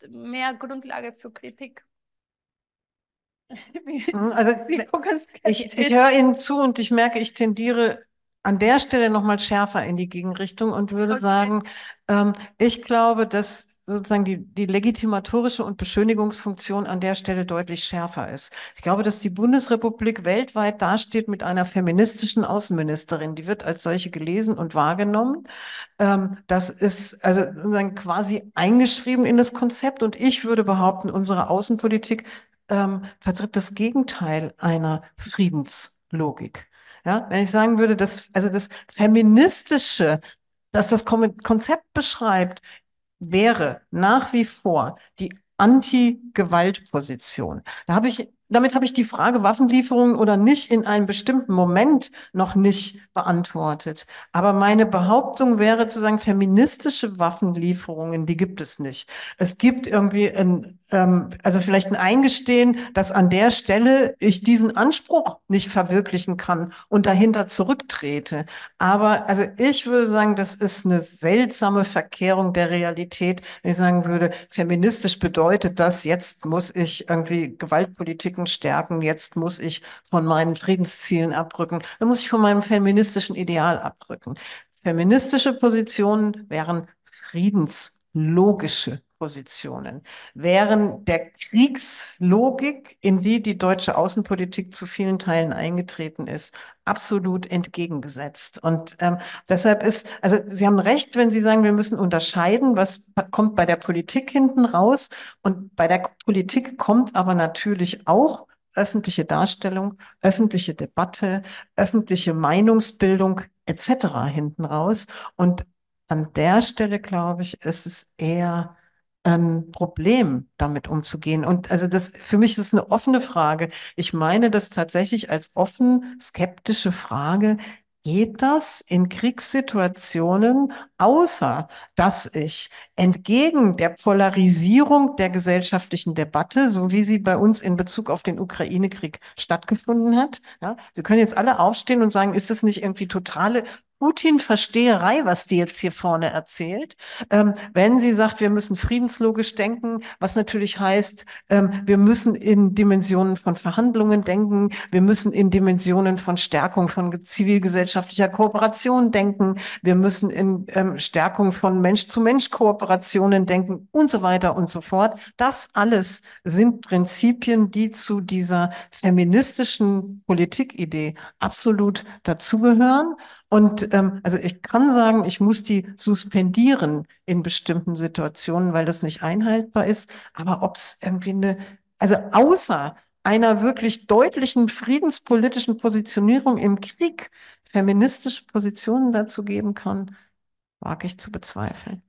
mehr Grundlage für Kritik. Hm, also, Ich, ich höre Ihnen zu und ich merke, ich tendiere an der Stelle nochmal schärfer in die Gegenrichtung und würde okay. sagen, ähm, ich glaube, dass sozusagen die, die legitimatorische und Beschönigungsfunktion an der Stelle deutlich schärfer ist. Ich glaube, dass die Bundesrepublik weltweit dasteht mit einer feministischen Außenministerin. Die wird als solche gelesen und wahrgenommen. Ähm, das ist also dann quasi eingeschrieben in das Konzept. Und ich würde behaupten, unsere Außenpolitik ähm, vertritt das Gegenteil einer Friedenslogik. Ja, wenn ich sagen würde, dass, also das feministische, dass das Konzept beschreibt, wäre nach wie vor die anti gewalt position Da habe ich damit habe ich die Frage Waffenlieferungen oder nicht in einem bestimmten Moment noch nicht beantwortet. Aber meine Behauptung wäre zu sagen, feministische Waffenlieferungen, die gibt es nicht. Es gibt irgendwie ein, ähm, also vielleicht ein Eingestehen, dass an der Stelle ich diesen Anspruch nicht verwirklichen kann und dahinter zurücktrete. Aber also ich würde sagen, das ist eine seltsame Verkehrung der Realität, wenn ich sagen würde, feministisch bedeutet das, jetzt muss ich irgendwie Gewaltpolitik Konflikten stärken, jetzt muss ich von meinen Friedenszielen abrücken, dann muss ich von meinem feministischen Ideal abrücken. Feministische Positionen wären friedenslogische Machtpositionen wären der Kriegslogik, in die die deutsche Außenpolitik zu vielen Teilen eingetreten ist, absolut entgegengesetzt. Und ähm, deshalb ist, also Sie haben recht, wenn Sie sagen, wir müssen unterscheiden, was kommt bei der Politik hinten raus. Und bei der Politik kommt aber natürlich auch öffentliche Darstellung, öffentliche Debatte, öffentliche Meinungsbildung etc. hinten raus. Und an der Stelle, glaube ich, ist es eher ein Problem, damit umzugehen? Und also das, für mich ist es eine offene Frage. Ich meine das tatsächlich als offen skeptische Frage. Geht das in Kriegssituationen außer dass ich entgegen der Polarisierung der gesellschaftlichen Debatte, so wie sie bei uns in Bezug auf den Ukraine-Krieg stattgefunden hat, ja, Sie können jetzt alle aufstehen und sagen, ist das nicht irgendwie totale Putin-Versteherei, was die jetzt hier vorne erzählt, ähm, wenn sie sagt, wir müssen friedenslogisch denken, was natürlich heißt, ähm, wir müssen in Dimensionen von Verhandlungen denken, wir müssen in Dimensionen von Stärkung von zivilgesellschaftlicher Kooperation denken, wir müssen in ähm, Stärkung von Mensch-zu-Mensch-Kooperationen denken und so weiter und so fort. Das alles sind Prinzipien, die zu dieser feministischen Politikidee absolut dazugehören. Und ähm, also ich kann sagen, ich muss die suspendieren in bestimmten Situationen, weil das nicht einhaltbar ist. Aber ob es irgendwie eine, also außer einer wirklich deutlichen friedenspolitischen Positionierung im Krieg feministische Positionen dazu geben kann, wage ich zu bezweifeln.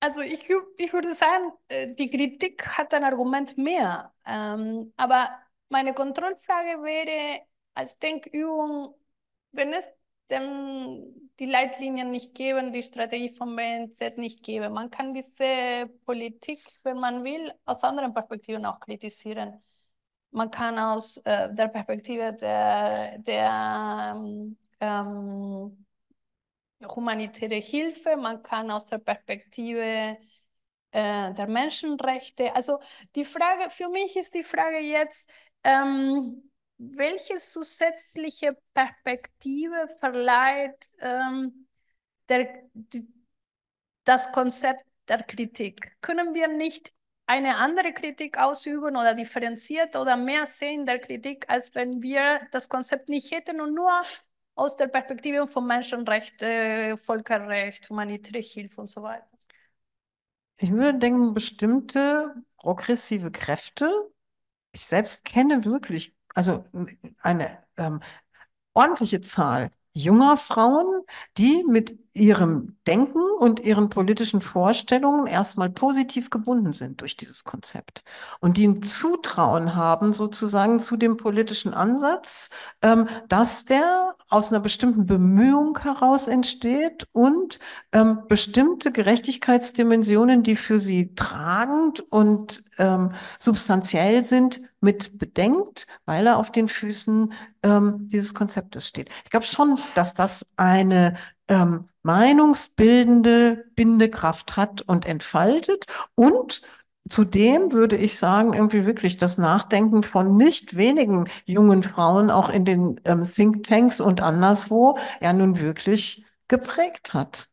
Also ich, ich würde sagen, äh, die Kritik hat ein Argument mehr. Ähm, aber meine Kontrollfrage wäre als Denkübung, wenn es denn die Leitlinien nicht geben, die Strategie von BNZ nicht geben. Man kann diese Politik, wenn man will, aus anderen Perspektiven auch kritisieren. Man kann aus äh, der Perspektive der, der ähm, ähm humanitäre Hilfe, man kann aus der Perspektive äh, der Menschenrechte. Also die Frage, für mich ist die Frage jetzt, ähm, welche zusätzliche Perspektive verleiht ähm, der, die, das Konzept der Kritik? Können wir nicht eine andere Kritik ausüben oder differenziert oder mehr sehen der Kritik, als wenn wir das Konzept nicht hätten und nur aus der Perspektive von Menschenrechten, äh, Völkerrecht, humanitäre Hilfe und so weiter? Ich würde denken, bestimmte progressive Kräfte. Ich selbst kenne wirklich, also eine ähm, ordentliche Zahl junger Frauen, die mit ihrem Denken und ihren politischen Vorstellungen erstmal positiv gebunden sind durch dieses Konzept und die ein Zutrauen haben sozusagen zu dem politischen Ansatz, ähm, dass der aus einer bestimmten Bemühung heraus entsteht und ähm, bestimmte Gerechtigkeitsdimensionen, die für sie tragend und ähm, substanziell sind, mit bedenkt, weil er auf den Füßen ähm, dieses Konzeptes steht. Ich glaube schon, dass das eine ähm, Meinungsbildende Bindekraft hat und entfaltet und Zudem würde ich sagen, irgendwie wirklich das Nachdenken von nicht wenigen jungen Frauen auch in den ähm, Thinktanks und anderswo ja nun wirklich geprägt hat.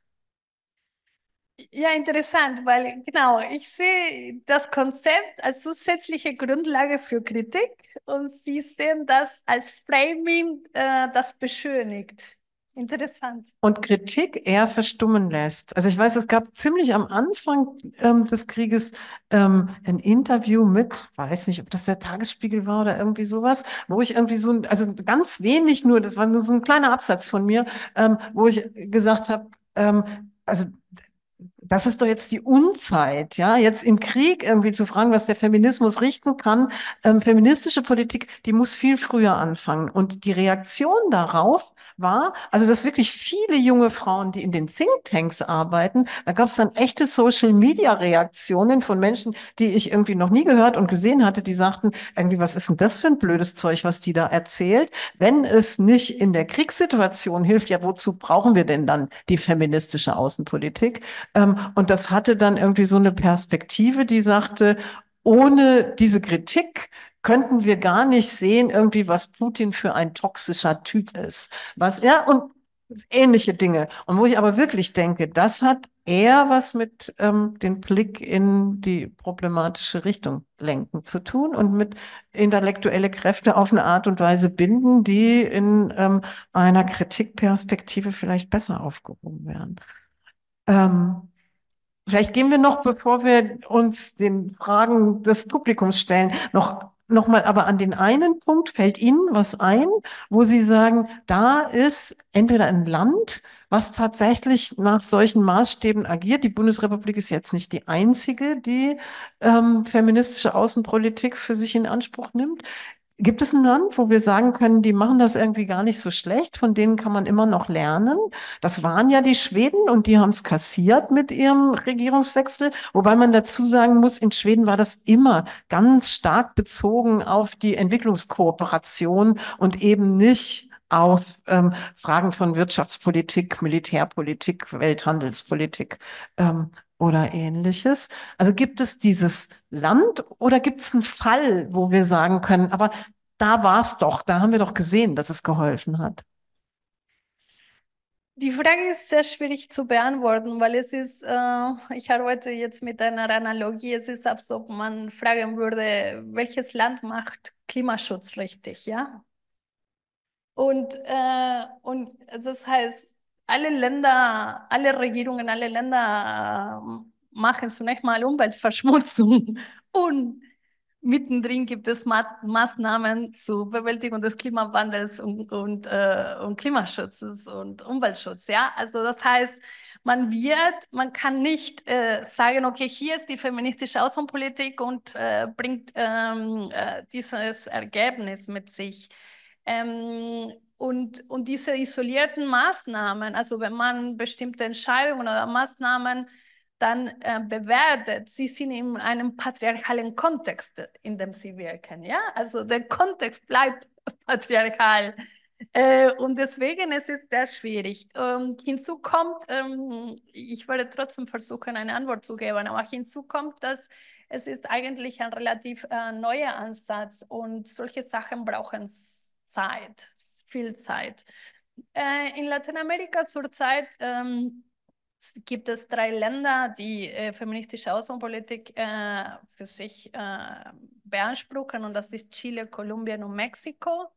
Ja, interessant, weil genau, ich sehe das Konzept als zusätzliche Grundlage für Kritik und Sie sehen das als Framing, äh, das beschönigt. Interessant. Und Kritik eher verstummen lässt. Also ich weiß, es gab ziemlich am Anfang ähm, des Krieges ähm, ein Interview mit, weiß nicht, ob das der Tagesspiegel war oder irgendwie sowas, wo ich irgendwie so, also ganz wenig nur, das war nur so ein kleiner Absatz von mir, ähm, wo ich gesagt habe, ähm, also das ist doch jetzt die Unzeit, ja, jetzt im Krieg irgendwie zu fragen, was der Feminismus richten kann. Ähm, feministische Politik, die muss viel früher anfangen. Und die Reaktion darauf war, also dass wirklich viele junge Frauen, die in den Thinktanks arbeiten, da gab es dann echte Social-Media-Reaktionen von Menschen, die ich irgendwie noch nie gehört und gesehen hatte, die sagten, irgendwie, was ist denn das für ein blödes Zeug, was die da erzählt? Wenn es nicht in der Kriegssituation hilft, ja, wozu brauchen wir denn dann die feministische Außenpolitik? Ähm, und das hatte dann irgendwie so eine Perspektive, die sagte, ohne diese Kritik könnten wir gar nicht sehen, irgendwie, was Putin für ein toxischer Typ ist. Was ja, und ähnliche Dinge. Und wo ich aber wirklich denke, das hat eher was mit ähm, dem Blick in die problematische Richtung lenken zu tun und mit intellektuelle Kräfte auf eine Art und Weise binden, die in ähm, einer Kritikperspektive vielleicht besser aufgehoben werden. Ähm, Vielleicht gehen wir noch, bevor wir uns den Fragen des Publikums stellen, noch nochmal, aber an den einen Punkt fällt Ihnen was ein, wo Sie sagen, da ist entweder ein Land, was tatsächlich nach solchen Maßstäben agiert. Die Bundesrepublik ist jetzt nicht die einzige, die ähm, feministische Außenpolitik für sich in Anspruch nimmt. Gibt es ein Land, wo wir sagen können, die machen das irgendwie gar nicht so schlecht, von denen kann man immer noch lernen? Das waren ja die Schweden und die haben es kassiert mit ihrem Regierungswechsel. Wobei man dazu sagen muss, in Schweden war das immer ganz stark bezogen auf die Entwicklungskooperation und eben nicht auf ähm, Fragen von Wirtschaftspolitik, Militärpolitik, Welthandelspolitik. Ähm, oder ähnliches. Also gibt es dieses Land oder gibt es einen Fall, wo wir sagen können, aber da war es doch, da haben wir doch gesehen, dass es geholfen hat. Die Frage ist sehr schwierig zu beantworten, weil es ist, äh, ich arbeite jetzt mit einer Analogie, es ist, als ob man fragen würde, welches Land macht Klimaschutz richtig, ja? Und, äh, und das heißt, alle Länder, alle Regierungen, alle Länder äh, machen zunächst mal Umweltverschmutzung und mittendrin gibt es Ma Maßnahmen zur Bewältigung des Klimawandels und, und, äh, und Klimaschutzes und Umweltschutz. Ja, also das heißt, man wird, man kann nicht äh, sagen, okay, hier ist die feministische Außenpolitik und äh, bringt ähm, äh, dieses Ergebnis mit sich. Ähm, und, und diese isolierten Maßnahmen, also wenn man bestimmte Entscheidungen oder Maßnahmen dann äh, bewertet, sie sind in einem patriarchalen Kontext, in dem sie wirken. Ja? Also der Kontext bleibt patriarchal. Äh, und deswegen es ist es sehr schwierig. Und ähm, hinzu kommt, ähm, ich werde trotzdem versuchen, eine Antwort zu geben, aber hinzu kommt, dass es ist eigentlich ein relativ äh, neuer Ansatz und solche Sachen brauchen es Zeit, viel Zeit. Äh, in Lateinamerika zurzeit ähm, gibt es drei Länder, die äh, feministische Außenpolitik äh, für sich äh, beanspruchen und das ist Chile, Kolumbien und Mexiko.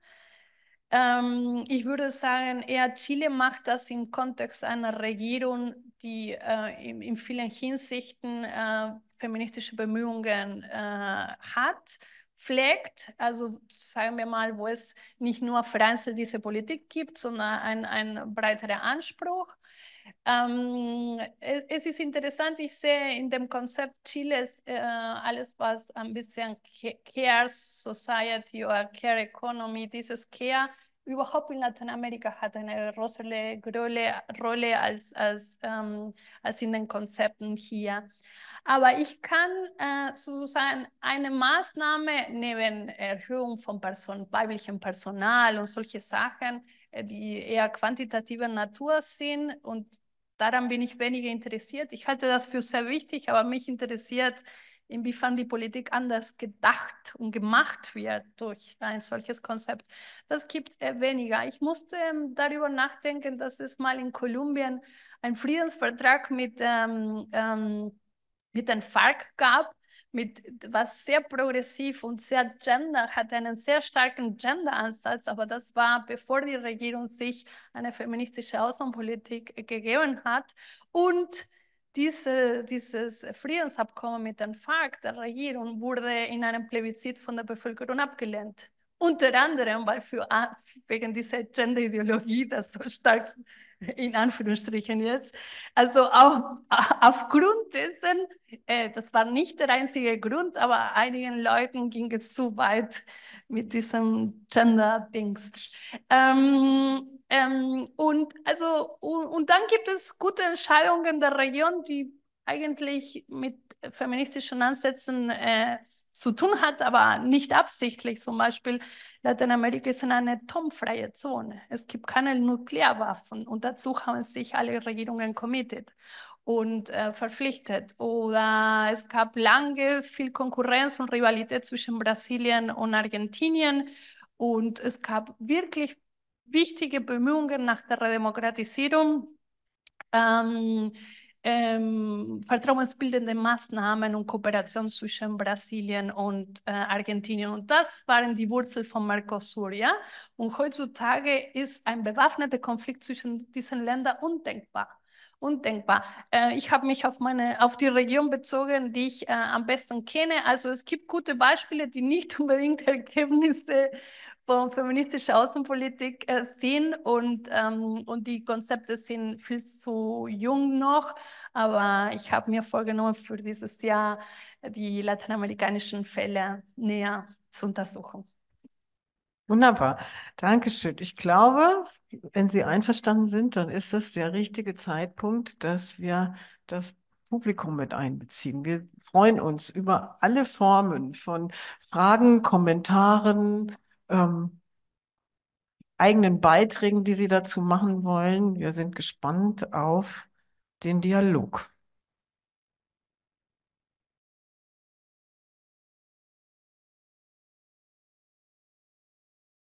Ähm, ich würde sagen, eher Chile macht das im Kontext einer Regierung, die äh, in, in, vielen Hinsichten äh, feministische Bemühungen hat pflegt, also sagen wir mal, wo es nicht nur Franzel diese Politik gibt, sondern ein, ein breiterer Anspruch. Ähm, es, es, ist interessant, ich sehe in dem Konzept Chiles äh, alles, was ein bisschen Care Society oder Care Economy, dieses Care überhaupt in Lateinamerika hat eine große Rolle als, als, ähm, als in den Konzepten hier. Aber ich kann äh, sozusagen eine Maßnahme neben Erhöhung von Person, weiblichem Personal und solche Sachen, äh, die eher quantitativer Natur sind und daran bin ich weniger interessiert. Ich halte das für sehr wichtig, aber mich interessiert, inwiefern die Politik anders gedacht und gemacht wird durch ein solches Konzept. Das gibt äh, weniger. Ich musste ähm, darüber nachdenken, dass es mal in Kolumbien einen Friedensvertrag mit ähm, ähm, mit den Falk gab, mit was sehr progressiv und sehr gender, hatte einen sehr starken Gender-Ansatz, aber das war, bevor die Regierung sich eine feministische Außenpolitik äh, gegeben hat. Und diese, dieses Friedensabkommen mit den FARC der Regierung wurde in einem Plebiszit von der Bevölkerung abgelehnt. Unter anderem, weil für, wegen dieser Gender-Ideologie das so stark in Anführungsstrichen jetzt. Also auch aufgrund dessen, äh, das war nicht der einzige Grund, aber einigen Leuten ging es zu weit mit diesem Gender-Dings. Ähm, ähm, und, also, und, und dann gibt es gute Entscheidungen der Region, die eigentlich mit feministischen Ansätzen äh, zu tun hat, aber nicht absichtlich. Zum Beispiel Lateinamerika ist in eine atomfreie Zone. Es gibt keine Nuklearwaffen und dazu haben sich alle Regierungen committed und äh, verpflichtet. Oder es gab lange viel Konkurrenz und Rivalität zwischen Brasilien und Argentinien und es gab wirklich wichtige Bemühungen nach der Redemokratisierung. Ähm, ähm, vertrauensbildende Maßnahmen und Kooperation zwischen Brasilien und äh, Argentinien. Und das waren die Wurzel von Mercosur. Ja? Und heutzutage ist ein bewaffneter Konflikt zwischen diesen Ländern undenkbar undenkbar. Äh, ich habe mich auf, meine, auf die Region bezogen, die ich äh, am besten kenne. Also es gibt gute Beispiele, die nicht unbedingt Ergebnisse von feministischer Außenpolitik äh, sind und, ähm, und die Konzepte sind viel zu jung noch. Aber ich habe mir vorgenommen, für dieses Jahr die lateinamerikanischen Fälle näher zu untersuchen. Wunderbar, Dankeschön. Ich glaube, wenn Sie einverstanden sind, dann ist es der richtige Zeitpunkt, dass wir das Publikum mit einbeziehen. Wir freuen uns über alle Formen von Fragen, Kommentaren, ähm, eigenen Beiträgen, die Sie dazu machen wollen. Wir sind gespannt auf den Dialog.